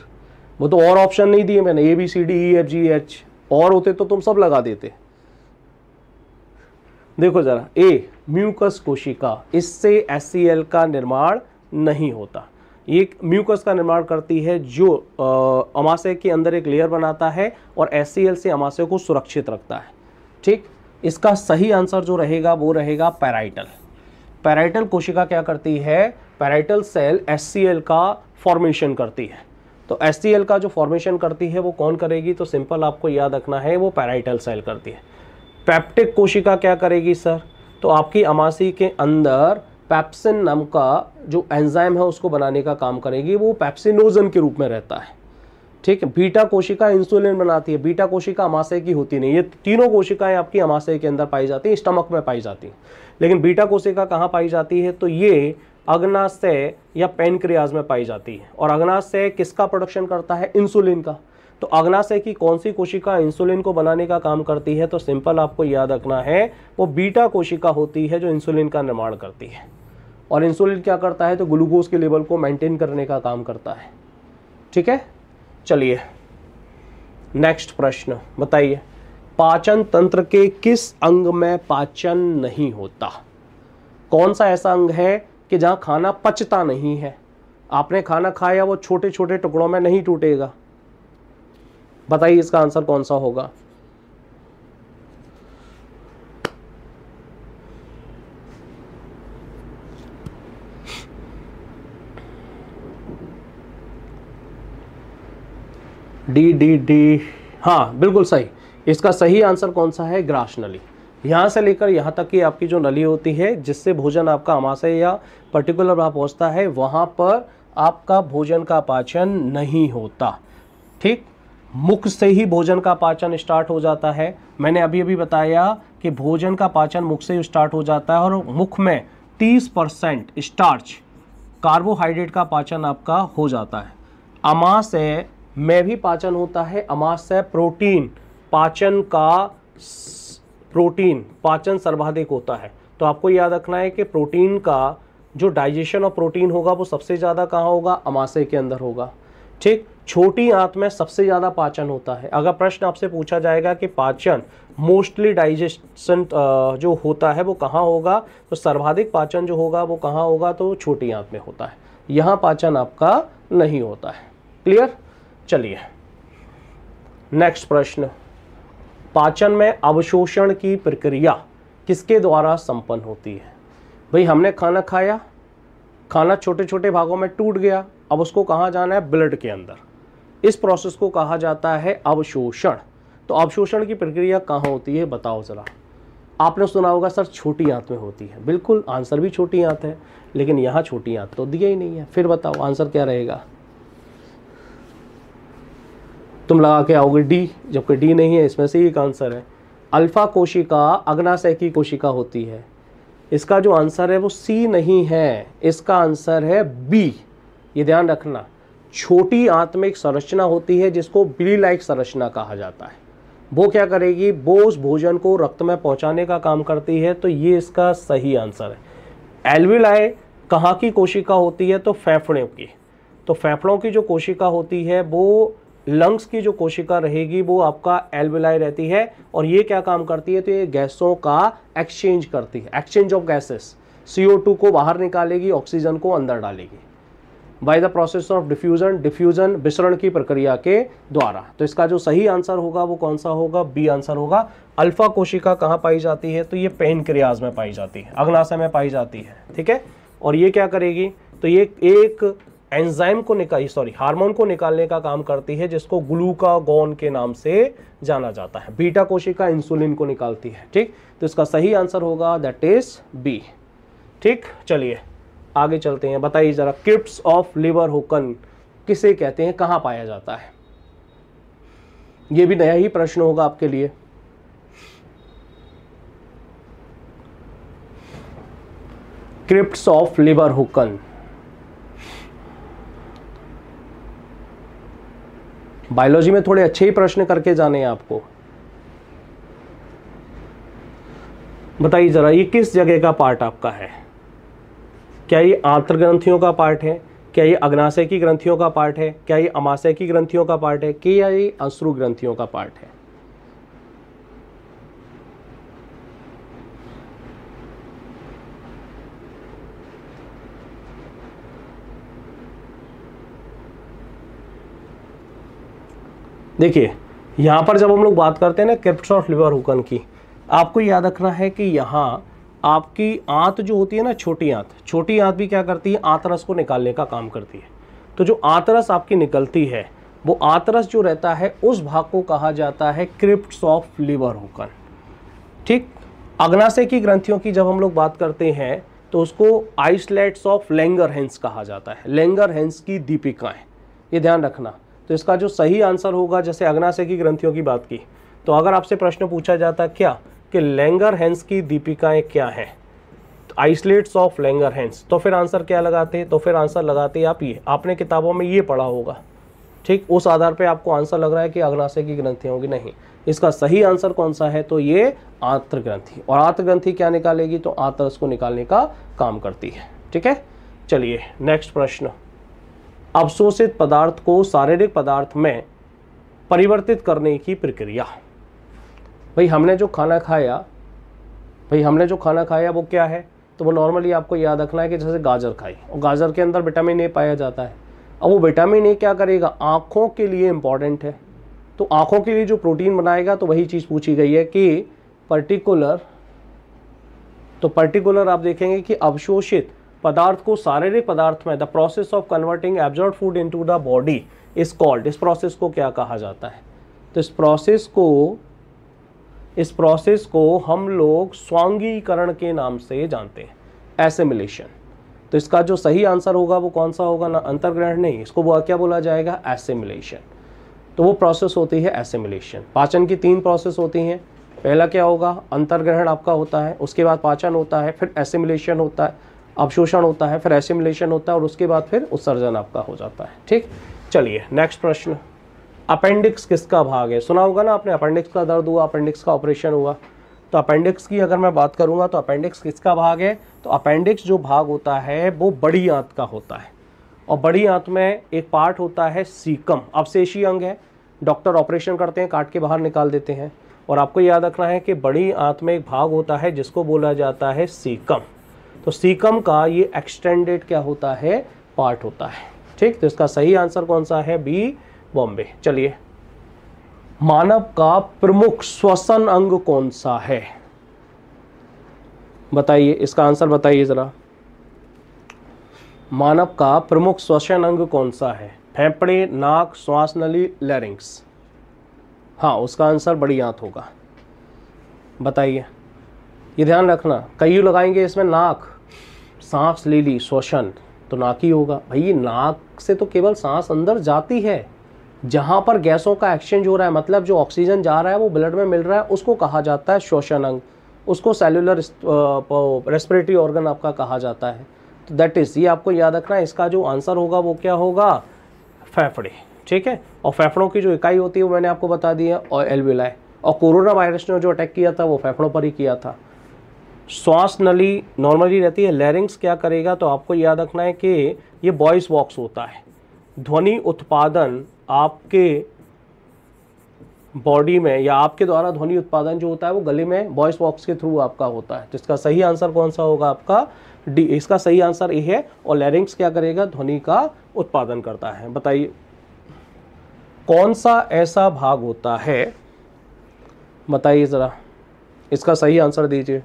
वो तो और ऑप्शन नहीं दिए मैंने A B C D E F G H और होते तो तुम सब लगा देते देखो ज़रा ए म्यूकस कोशिका इससे एस का निर्माण नहीं होता ये म्यूकस का निर्माण करती है जो अमाशय के अंदर एक लेयर बनाता है और एस से अमाशय को सुरक्षित रखता है ठीक इसका सही आंसर जो रहेगा वो रहेगा पैराइटल पैराइटल कोशिका क्या करती है पैराइटल सेल एस का फॉर्मेशन करती है तो एस का जो फॉर्मेशन करती है वो कौन करेगी तो सिंपल आपको याद रखना है वो पैराइटल सेल करती है पैप्टिक कोशिका क्या करेगी सर तो आपकी अमासी के अंदर पैप्सिन नाम का जो एंजाइम है उसको बनाने का काम करेगी वो पैप्सिनोजन के रूप में रहता है ठीक है बीटा कोशिका इंसुलिन बनाती है बीटा कोशिका अमाशय की होती नहीं ये तीनों कोशिकाएं आपकी अमाशय के अंदर पाई जाती हैं स्टमक में पाई जाती हैं लेकिन बीटा कोशिका कहाँ पाई जाती है तो ये अग्नाशय या पेनक्रियाज में पाई जाती है और अग्नाशय किसका प्रोडक्शन करता है इंसुलिन का तो अग्नाशय की कौन सी कोशिका इंसुलिन को बनाने का काम करती है तो सिंपल आपको याद रखना है वो बीटा कोशिका होती है जो इंसुलिन का निर्माण करती है और इंसुलिन क्या करता है तो ग्लूकोज के लेवल को मेंटेन करने का काम करता है ठीक है चलिए नेक्स्ट प्रश्न बताइए पाचन तंत्र के किस अंग में पाचन नहीं होता कौन सा ऐसा अंग है कि जहाँ खाना पचता नहीं है आपने खाना खाया वो छोटे छोटे टुकड़ों में नहीं टूटेगा बताइए इसका आंसर कौन सा होगा डी डी डी हाँ बिल्कुल सही इसका सही आंसर कौन सा है ग्राशनली यहाँ से लेकर यहाँ तक कि आपकी जो नली होती है जिससे भोजन आपका अमाशय या पर्टिकुलर भाव पहुँचता है वहाँ पर आपका भोजन का पाचन नहीं होता ठीक मुख से ही भोजन का पाचन स्टार्ट हो जाता है मैंने अभी अभी बताया कि भोजन का पाचन मुख से ही स्टार्ट हो जाता है और मुख में 30 परसेंट स्टार्च कार्बोहाइड्रेट का पाचन आपका हो जाता है अमाशय में भी पाचन होता है अमाशय प्रोटीन पाचन का प्रोटीन पाचन सर्वाधिक होता है तो आपको याद रखना है कि प्रोटीन का जो डाइजेशन ऑफ प्रोटीन होगा वो सबसे ज़्यादा कहाँ होगा अमाशय के अंदर होगा ठीक छोटी आंत में सबसे ज़्यादा पाचन होता है अगर प्रश्न आपसे पूछा जाएगा कि पाचन मोस्टली डाइजेशन जो होता है वो कहाँ होगा तो सर्वाधिक पाचन जो होगा वो कहाँ होगा तो छोटी आंत में होता है यहाँ पाचन आपका नहीं होता है क्लियर चलिए नेक्स्ट प्रश्न पाचन में अवशोषण की प्रक्रिया किसके द्वारा संपन्न होती है भाई हमने खाना खाया खाना छोटे छोटे भागों में टूट गया अब उसको कहाँ जाना है ब्लड के अंदर इस प्रोसेस को कहा जाता है अवशोषण तो अवशोषण की प्रक्रिया कहाँ होती है बताओ ज़रा आपने सुना होगा सर छोटी आंत में होती है बिल्कुल आंसर भी छोटी आंत है लेकिन यहाँ छोटी आंत तो दिया ही नहीं है फिर बताओ आंसर क्या रहेगा तुम लगा के आओगे डी जबकि डी नहीं है इसमें से एक आंसर है अल्फ़ा कोशिका अग्नाशय की कोशिका होती है इसका जो आंसर है वो सी नहीं है इसका आंसर है बी ये ध्यान रखना छोटी आत्मिक संरचना होती है जिसको बिली लाइक संरचना कहा जाता है वो क्या करेगी वो उस भोजन को रक्त में पहुंचाने का काम करती है तो ये इसका सही आंसर है एल्विलाई कहाँ की कोशिका होती है तो फेफड़ों की तो फेफड़ों की जो कोशिका होती है वो लंग्स की जो कोशिका रहेगी वो आपका एल्विलाई रहती है और ये क्या काम करती है तो ये गैसों का एक्सचेंज करती है एक्सचेंज ऑफ गैसेस CO2 को बाहर निकालेगी ऑक्सीजन को अंदर डालेगी by the process of diffusion diffusion विसरण की प्रक्रिया के द्वारा तो इसका जो सही आंसर होगा वो कौन सा होगा बी आंसर होगा अल्फा कोशिका कहाँ पाई जाती है तो ये पेन क्रियाज में पाई जाती है अग्नाशय में पाई जाती है ठीक है और ये क्या करेगी तो ये एक एंजाइम को निकाल सॉरी हार्मोन को निकालने का काम करती है जिसको ग्लूकागोन के नाम से जाना जाता है बीटा कोशिका इंसुलिन को निकालती है ठीक तो इसका सही आंसर होगा दैट इज बी ठीक चलिए आगे चलते हैं बताइए ज़रा किप्स ऑफ लिवर होकन किसे कहते हैं कहाँ पाया जाता है ये भी नया ही प्रश्न होगा आपके लिए crypts of Lieberkühn biology में थोड़े अच्छे ही प्रश्न करके जाने हैं आपको बताइए ज़रा ये किस जगह का पार्ट आपका है क्या ये आंत्र ग्रंथियों का पार्ट है क्या ये अग्नाशय की ग्रंथियों का पार्ट है क्या ये अमाशय की ग्रंथियों का पार्ट है क्या ये अश्रु ग्रंथियों का पार्ट है देखिए यहाँ पर जब हम लोग बात करते हैं ना क्रिप्ट ऑफ लिवर हुकन की आपको याद रखना है कि यहाँ आपकी आंत जो होती है ना छोटी आंत छोटी आंत भी क्या करती है आंतरस को निकालने का काम करती है तो जो आंतरस आपकी निकलती है वो आंतरस जो रहता है उस भाग को कहा जाता है क्रिप्ट ऑफ लिवर हुकन ठीक अग्नाशय की ग्रंथियों की जब हम लोग बात करते हैं तो उसको आइसलेट्स ऑफ लेंगर हेंस कहा जाता है लेंगर हेंस की दीपिकाएं ये ध्यान रखना तो इसका जो सही आंसर होगा जैसे अग्नाशय की ग्रंथियों की बात की तो अगर आपसे प्रश्न पूछा जाता क्या कि लेंगर हैंस की दीपिकाएं क्या हैं तो आइसलेट्स ऑफ लेंगर हैंस तो फिर आंसर क्या लगाते तो फिर आंसर लगाते आप ये आपने किताबों में ये पढ़ा होगा ठीक उस आधार पर आपको आंसर लग रहा है कि अग्नाशय की ग्रंथी होगी नहीं इसका सही आंसर कौन सा है तो ये आंत्र ग्रंथी और आंत्र ग्रंथी क्या निकालेगी तो आंत्रस को निकालने का काम करती है ठीक है चलिए नेक्स्ट प्रश्न अवशोषित पदार्थ को शारीरिक पदार्थ में परिवर्तित करने की प्रक्रिया भाई हमने जो खाना खाया भाई हमने जो खाना खाया वो क्या है तो वो नॉर्मली आपको याद रखना है कि जैसे गाजर खाई और गाजर के अंदर विटामिन ए पाया जाता है अब वो विटामिन ए क्या करेगा आँखों के लिए इम्पॉर्टेंट है तो आँखों के लिए जो प्रोटीन बनाएगा तो वही चीज़ पूछी गई है कि पर्टिकुलर तो पर्टिकुलर आप देखेंगे कि अवशोषित पदार्थ को शारीरिक पदार्थ में the process of converting absorb food into the body is called इस प्रोसेस को क्या कहा जाता है तो इस प्रोसेस को इस प्रोसेस को हम लोग स्वांगीकरण के नाम से जानते हैं एसेमिलेशन तो इसका जो सही आंसर होगा वो कौन सा होगा ना अंतर्ग्रहण नहीं इसको वो क्या बोला जाएगा एसेमिलेशन तो वो प्रोसेस होती है एसेमिलेशन पाचन की तीन प्रोसेस होती हैं पहला क्या होगा अंतर्ग्रहण आपका होता है उसके बाद पाचन होता है फिर एसेमिलेशन होता है अवशोषण होता है फिर एसिमुलेशन होता है और उसके बाद फिर उत्सर्जन आपका हो जाता है ठीक चलिए नेक्स्ट प्रश्न अपेंडिक्स किसका भाग है सुना होगा ना आपने अपेंडिक्स का दर्द हुआ अपेंडिक्स का ऑपरेशन हुआ तो अपेंडिक्स की अगर मैं बात करूंगा तो अपेंडिक्स किसका भाग है तो अपेंडिक्स जो भाग होता है वो बड़ी आंत का होता है और बड़ी आंत में एक पार्ट होता है सीकम अवशेषी अंग है डॉक्टर ऑपरेशन करते हैं काट के बाहर निकाल देते हैं और आपको याद रखना है कि बड़ी आंत में एक भाग होता है जिसको बोला जाता है सीकम तो सीकम का ये एक्सटेंडेड क्या होता है पार्ट होता है ठीक तो इसका सही आंसर कौन सा है बी बॉम्बे चलिए मानव का प्रमुख श्वसन अंग कौन सा है बताइए इसका आंसर बताइए ज़रा मानव का प्रमुख श्वसन अंग कौन सा है फेफड़े नाक श्वास नली लैरिंग्स हाँ उसका आंसर बड़ी याद होगा बताइए ये ध्यान रखना कई लगाएंगे इसमें नाक सांस ले ली श्वसन तो नाक ही होगा भाई ये नाक से तो केवल सांस अंदर जाती है जहाँ पर गैसों का एक्सचेंज हो रहा है मतलब जो ऑक्सीजन जा रहा है वो ब्लड में मिल रहा है उसको कहा जाता है श्वसन अंग उसको सेलुलर रेस्पिरेटरी ऑर्गन आपका कहा जाता है तो दैट इज़ ये आपको याद रखना है इसका जो आंसर होगा वो क्या होगा फेफड़े ठीक है और फेफड़ों की जो इकाई होती है वो मैंने आपको बता दी है और एलविलाई और कोरोना वायरस ने जो अटैक किया था वो फेफड़ों पर ही किया था श्वास नली नॉर्मली रहती है लैरिंग्स क्या करेगा तो आपको याद रखना है कि ये बॉयस बॉक्स होता है ध्वनि उत्पादन आपके बॉडी में या आपके द्वारा ध्वनि उत्पादन जो होता है वो गले में बॉयस बॉक्स के थ्रू आपका होता है तो इसका सही आंसर कौन सा होगा आपका डी इसका सही आंसर ए है और लैरिंग्स क्या करेगा ध्वनि का उत्पादन करता है बताइए कौन सा ऐसा भाग होता है बताइए ज़रा इसका सही आंसर दीजिए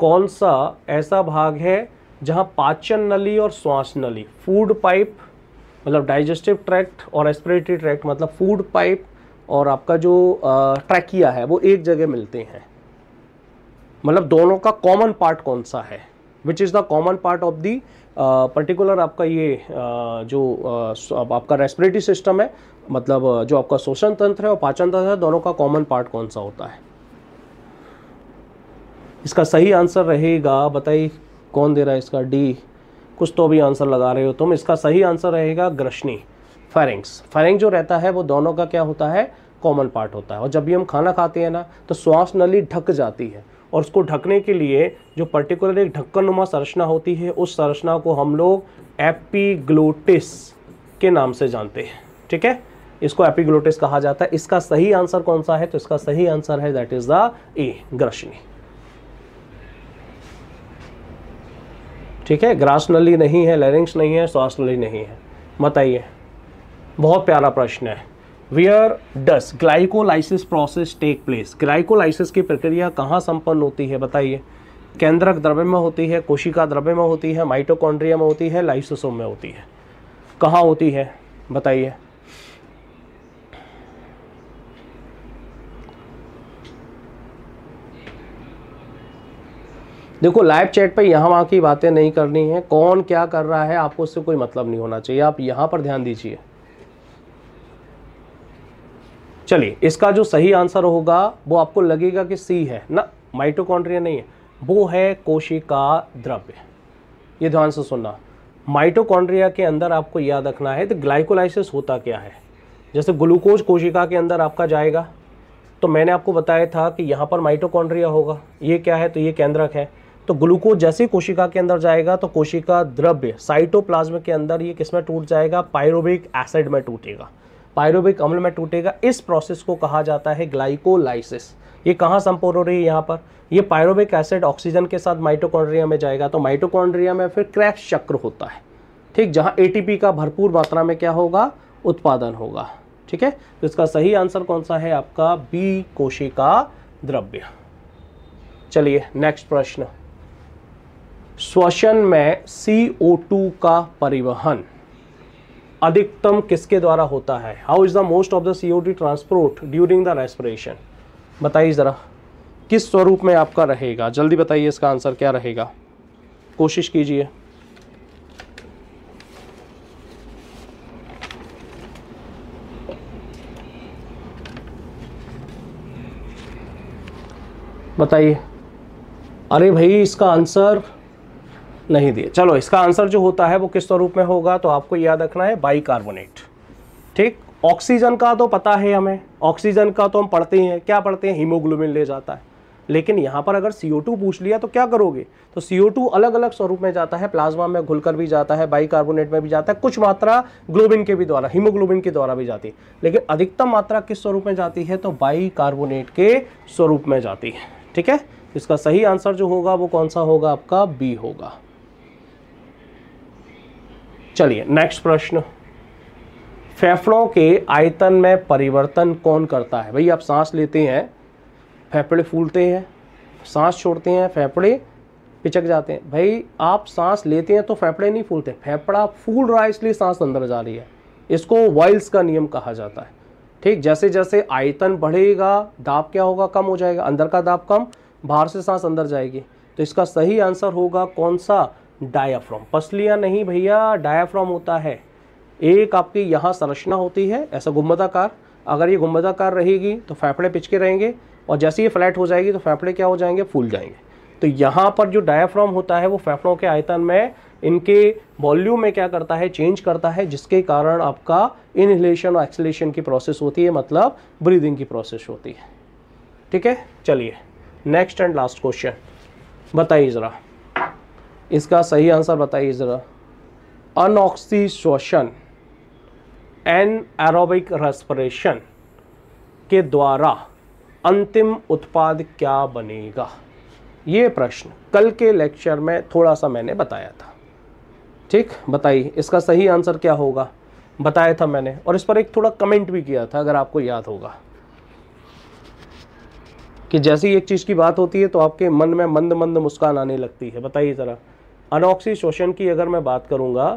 कौन सा ऐसा भाग है जहाँ पाचन नली और श्वास नली फूड पाइप मतलब डाइजेस्टिव ट्रैक्ट और एस्पिरेटरी ट्रैक्ट मतलब फूड पाइप और आपका जो ट्रैकिया है वो एक जगह मिलते हैं मतलब दोनों का कॉमन पार्ट कौन सा है which is the common part of the particular आपका ये uh, जो uh, आपका रेस्पिरेटरी सिस्टम है मतलब जो आपका शोषण तंत्र है और पाचन तंत्र है दोनों का कॉमन पार्ट कौन सा होता है इसका सही आंसर रहेगा बताइए कौन दे रहा है इसका डी कुछ तो भी आंसर लगा रहे हो तुम इसका सही आंसर रहेगा ग्रशनी फेरेंक्स फेरेंक्स जो रहता है वो दोनों का क्या होता है कॉमन पार्ट होता है और जब भी हम खाना खाते हैं ना तो श्वास नली ढक जाती है और उसको ढकने के लिए जो पर्टिकुलर एक ढक्कन नुमा संरचना होती है उस संरचना को हम लोग एपीग्लोटिस के नाम से जानते हैं ठीक है इसको एपीग्लोटिस कहा जाता है इसका सही आंसर कौन सा है तो इसका सही आंसर है दैट इज़ द ए ग्रशनी ठीक है ग्रास नली नहीं है लेरिंग्स नहीं है श्वास नली नहीं है बताइए बहुत प्यारा प्रश्न है where does glycolysis process take place glycolysis की प्रक्रिया कहाँ संपन्न होती है बताइए केंद्रक द्रव्य में होती है कोशिका द्रव्य में होती है माइटोकॉन्ड्रिया में होती है लाइसोसोम में होती है कहाँ होती है बताइए देखो लाइव चैट पे यहाँ वहाँ की बातें नहीं करनी है कौन क्या कर रहा है आपको उससे कोई मतलब नहीं होना चाहिए आप यहाँ पर ध्यान दीजिए चलिए इसका जो सही आंसर होगा वो आपको लगेगा कि सी है ना माइटोकॉन्ड्रिया नहीं है वो है कोशिका द्रव्य ये ध्यान से सुनना माइटोकॉन्ड्रिया के अंदर आपको याद रखना है तो ग्लाइकोलाइसिस होता क्या है जैसे ग्लूकोज कोशिका के अंदर आपका जाएगा तो मैंने आपको बताया था कि यहाँ पर माइटोकॉन्ड्रिया होगा ये क्या है तो ये केंद्रक है तो ग्लूकोज जैसे कोशिका के अंदर जाएगा तो कोशिका द्रव्य साइटोप्लाज्म के अंदर ये किस में टूट जाएगा पायरोबिक एसिड में टूटेगा पायरोबिक अम्ल में टूटेगा इस प्रोसेस को कहा जाता है ग्लाइकोलाइसिस ये कहाँ संपूर्ण हो रही है यहाँ पर ये पायरोबिक एसिड ऑक्सीजन के साथ माइटोकॉन्ड्रिया में जाएगा तो माइटोकॉन्ड्रिया में फिर क्रैप्स चक्र होता है ठीक जहाँ एटीपी का भरपूर मात्रा में क्या होगा उत्पादन होगा ठीक है तो इसका सही आंसर कौन सा है आपका बी कोशिका द्रव्य चलिए नेक्स्ट प्रश्न श्वसन में CO2 का परिवहन अधिकतम किसके द्वारा होता है how is the most of the C O T transport during the respiration बताइए ज़रा किस स्वरूप में आपका रहेगा जल्दी बताइए इसका आंसर क्या रहेगा कोशिश कीजिए बताइए अरे भाई इसका आंसर नहीं दिए चलो इसका आंसर जो होता है वो किस स्वरूप में होगा तो आपको याद रखना है बाइकार्बोनेट ठीक ऑक्सीजन का तो पता है हमें ऑक्सीजन का तो हम पढ़ते हैं क्या पढ़ते हैं हीमोग्लोबिन ले जाता है लेकिन यहाँ पर अगर सी पूछ लिया तो क्या करोगे तो CO2 अलग अलग स्वरूप में जाता है प्लाज्मा में घुलकर भी जाता है बाइकार्बोनेट में भी जाता है कुछ मात्रा ग्लोबिन के भी द्वारा हीमोग्लोबिन के द्वारा भी जाती है लेकिन अधिकतम मात्रा किस स्वरूप में जाती है तो बाइकार्बोनेट के स्वरूप में जाती है ठीक है इसका सही आंसर जो होगा वो कौन सा होगा आपका बी होगा चलिए नेक्स्ट प्रश्न फेफड़ों के आयतन में परिवर्तन कौन करता है भाई आप सांस लेते हैं फेफड़े फूलते हैं सांस छोड़ते हैं फेफड़े पिचक जाते हैं भाई आप सांस लेते हैं तो फेफड़े नहीं फूलते फेफड़ा फूल रहा है इसलिए सांस अंदर जा रही है इसको वाइल्स का नियम कहा जाता है ठीक जैसे जैसे आयतन बढ़ेगा दाब क्या होगा कम हो जाएगा अंदर का दाब कम बाहर से सांस अंदर जाएगी तो इसका सही आंसर होगा कौन सा डायाफ्राम पसलियाँ नहीं भैया डायाफ्राम होता है एक आपकी यहाँ संरचना होती है ऐसा गुम्बदाकार अगर ये गुम्बदाकार रहेगी तो फेफड़े पिचके रहेंगे और जैसे ये फ्लैट हो जाएगी तो फेफड़े क्या हो जाएंगे फूल जाएंगे तो यहाँ पर जो डायाफ्राम होता है वो फेफड़ों के आयतन में इनके वॉल्यूम में क्या करता है चेंज करता है जिसके कारण आपका इनहेलेशन और एक्सलेशन की प्रोसेस होती है मतलब ब्रीदिंग की प्रोसेस होती है ठीक है चलिए नेक्स्ट एंड लास्ट क्वेश्चन बताइए ज़रा इसका सही आंसर बताइए ज़रा अनऑक्सी शोषण एन एरोबिक रेस्परेशन के द्वारा अंतिम उत्पाद क्या बनेगा ये प्रश्न कल के लेक्चर में थोड़ा सा मैंने बताया था ठीक बताइए इसका सही आंसर क्या होगा बताया था मैंने और इस पर एक थोड़ा कमेंट भी किया था अगर आपको याद होगा कि जैसे ही एक चीज़ की बात होती है तो आपके मन में मंद मंद मुस्कान आने लगती है बताइए ज़रा अनोक्सी शोषण की अगर मैं बात करूंगा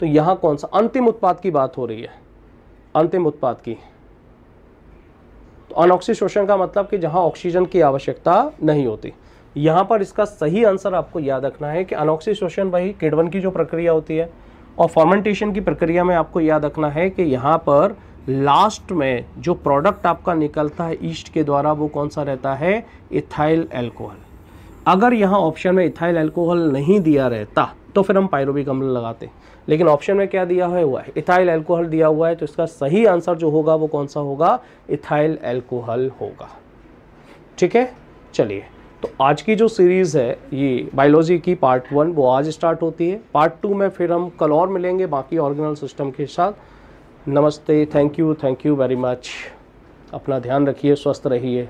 तो यहां कौन सा अंतिम उत्पाद की बात हो रही है अंतिम उत्पाद की तो अनोक्सी शोषण का मतलब कि जहां ऑक्सीजन की आवश्यकता नहीं होती यहां पर इसका सही आंसर आपको याद रखना है कि अनोक्सी शोषण वही किडवन की जो प्रक्रिया होती है और फॉर्मेंटेशन की प्रक्रिया में आपको याद रखना है कि यहाँ पर लास्ट में जो प्रोडक्ट आपका निकलता है ईस्ट के द्वारा वो कौन सा रहता है इथाइल एल्कोहल अगर यहाँ ऑप्शन में इथाइल एल्कोहल नहीं दिया रहता तो फिर हम पायरोबिक अम्ल लगाते लेकिन ऑप्शन में क्या दिया हुआ है इथाइल एल्कोहल दिया हुआ है तो इसका सही आंसर जो होगा वो कौन सा होगा इथाइल एल्कोहल होगा ठीक है चलिए तो आज की जो सीरीज़ है ये बायोलॉजी की पार्ट वन वो आज स्टार्ट होती है पार्ट टू में फिर हम कल और मिलेंगे बाकी ऑर्गेनल सिस्टम के साथ नमस्ते thank you thank you very much अपना ध्यान रखिए स्वस्थ रहिए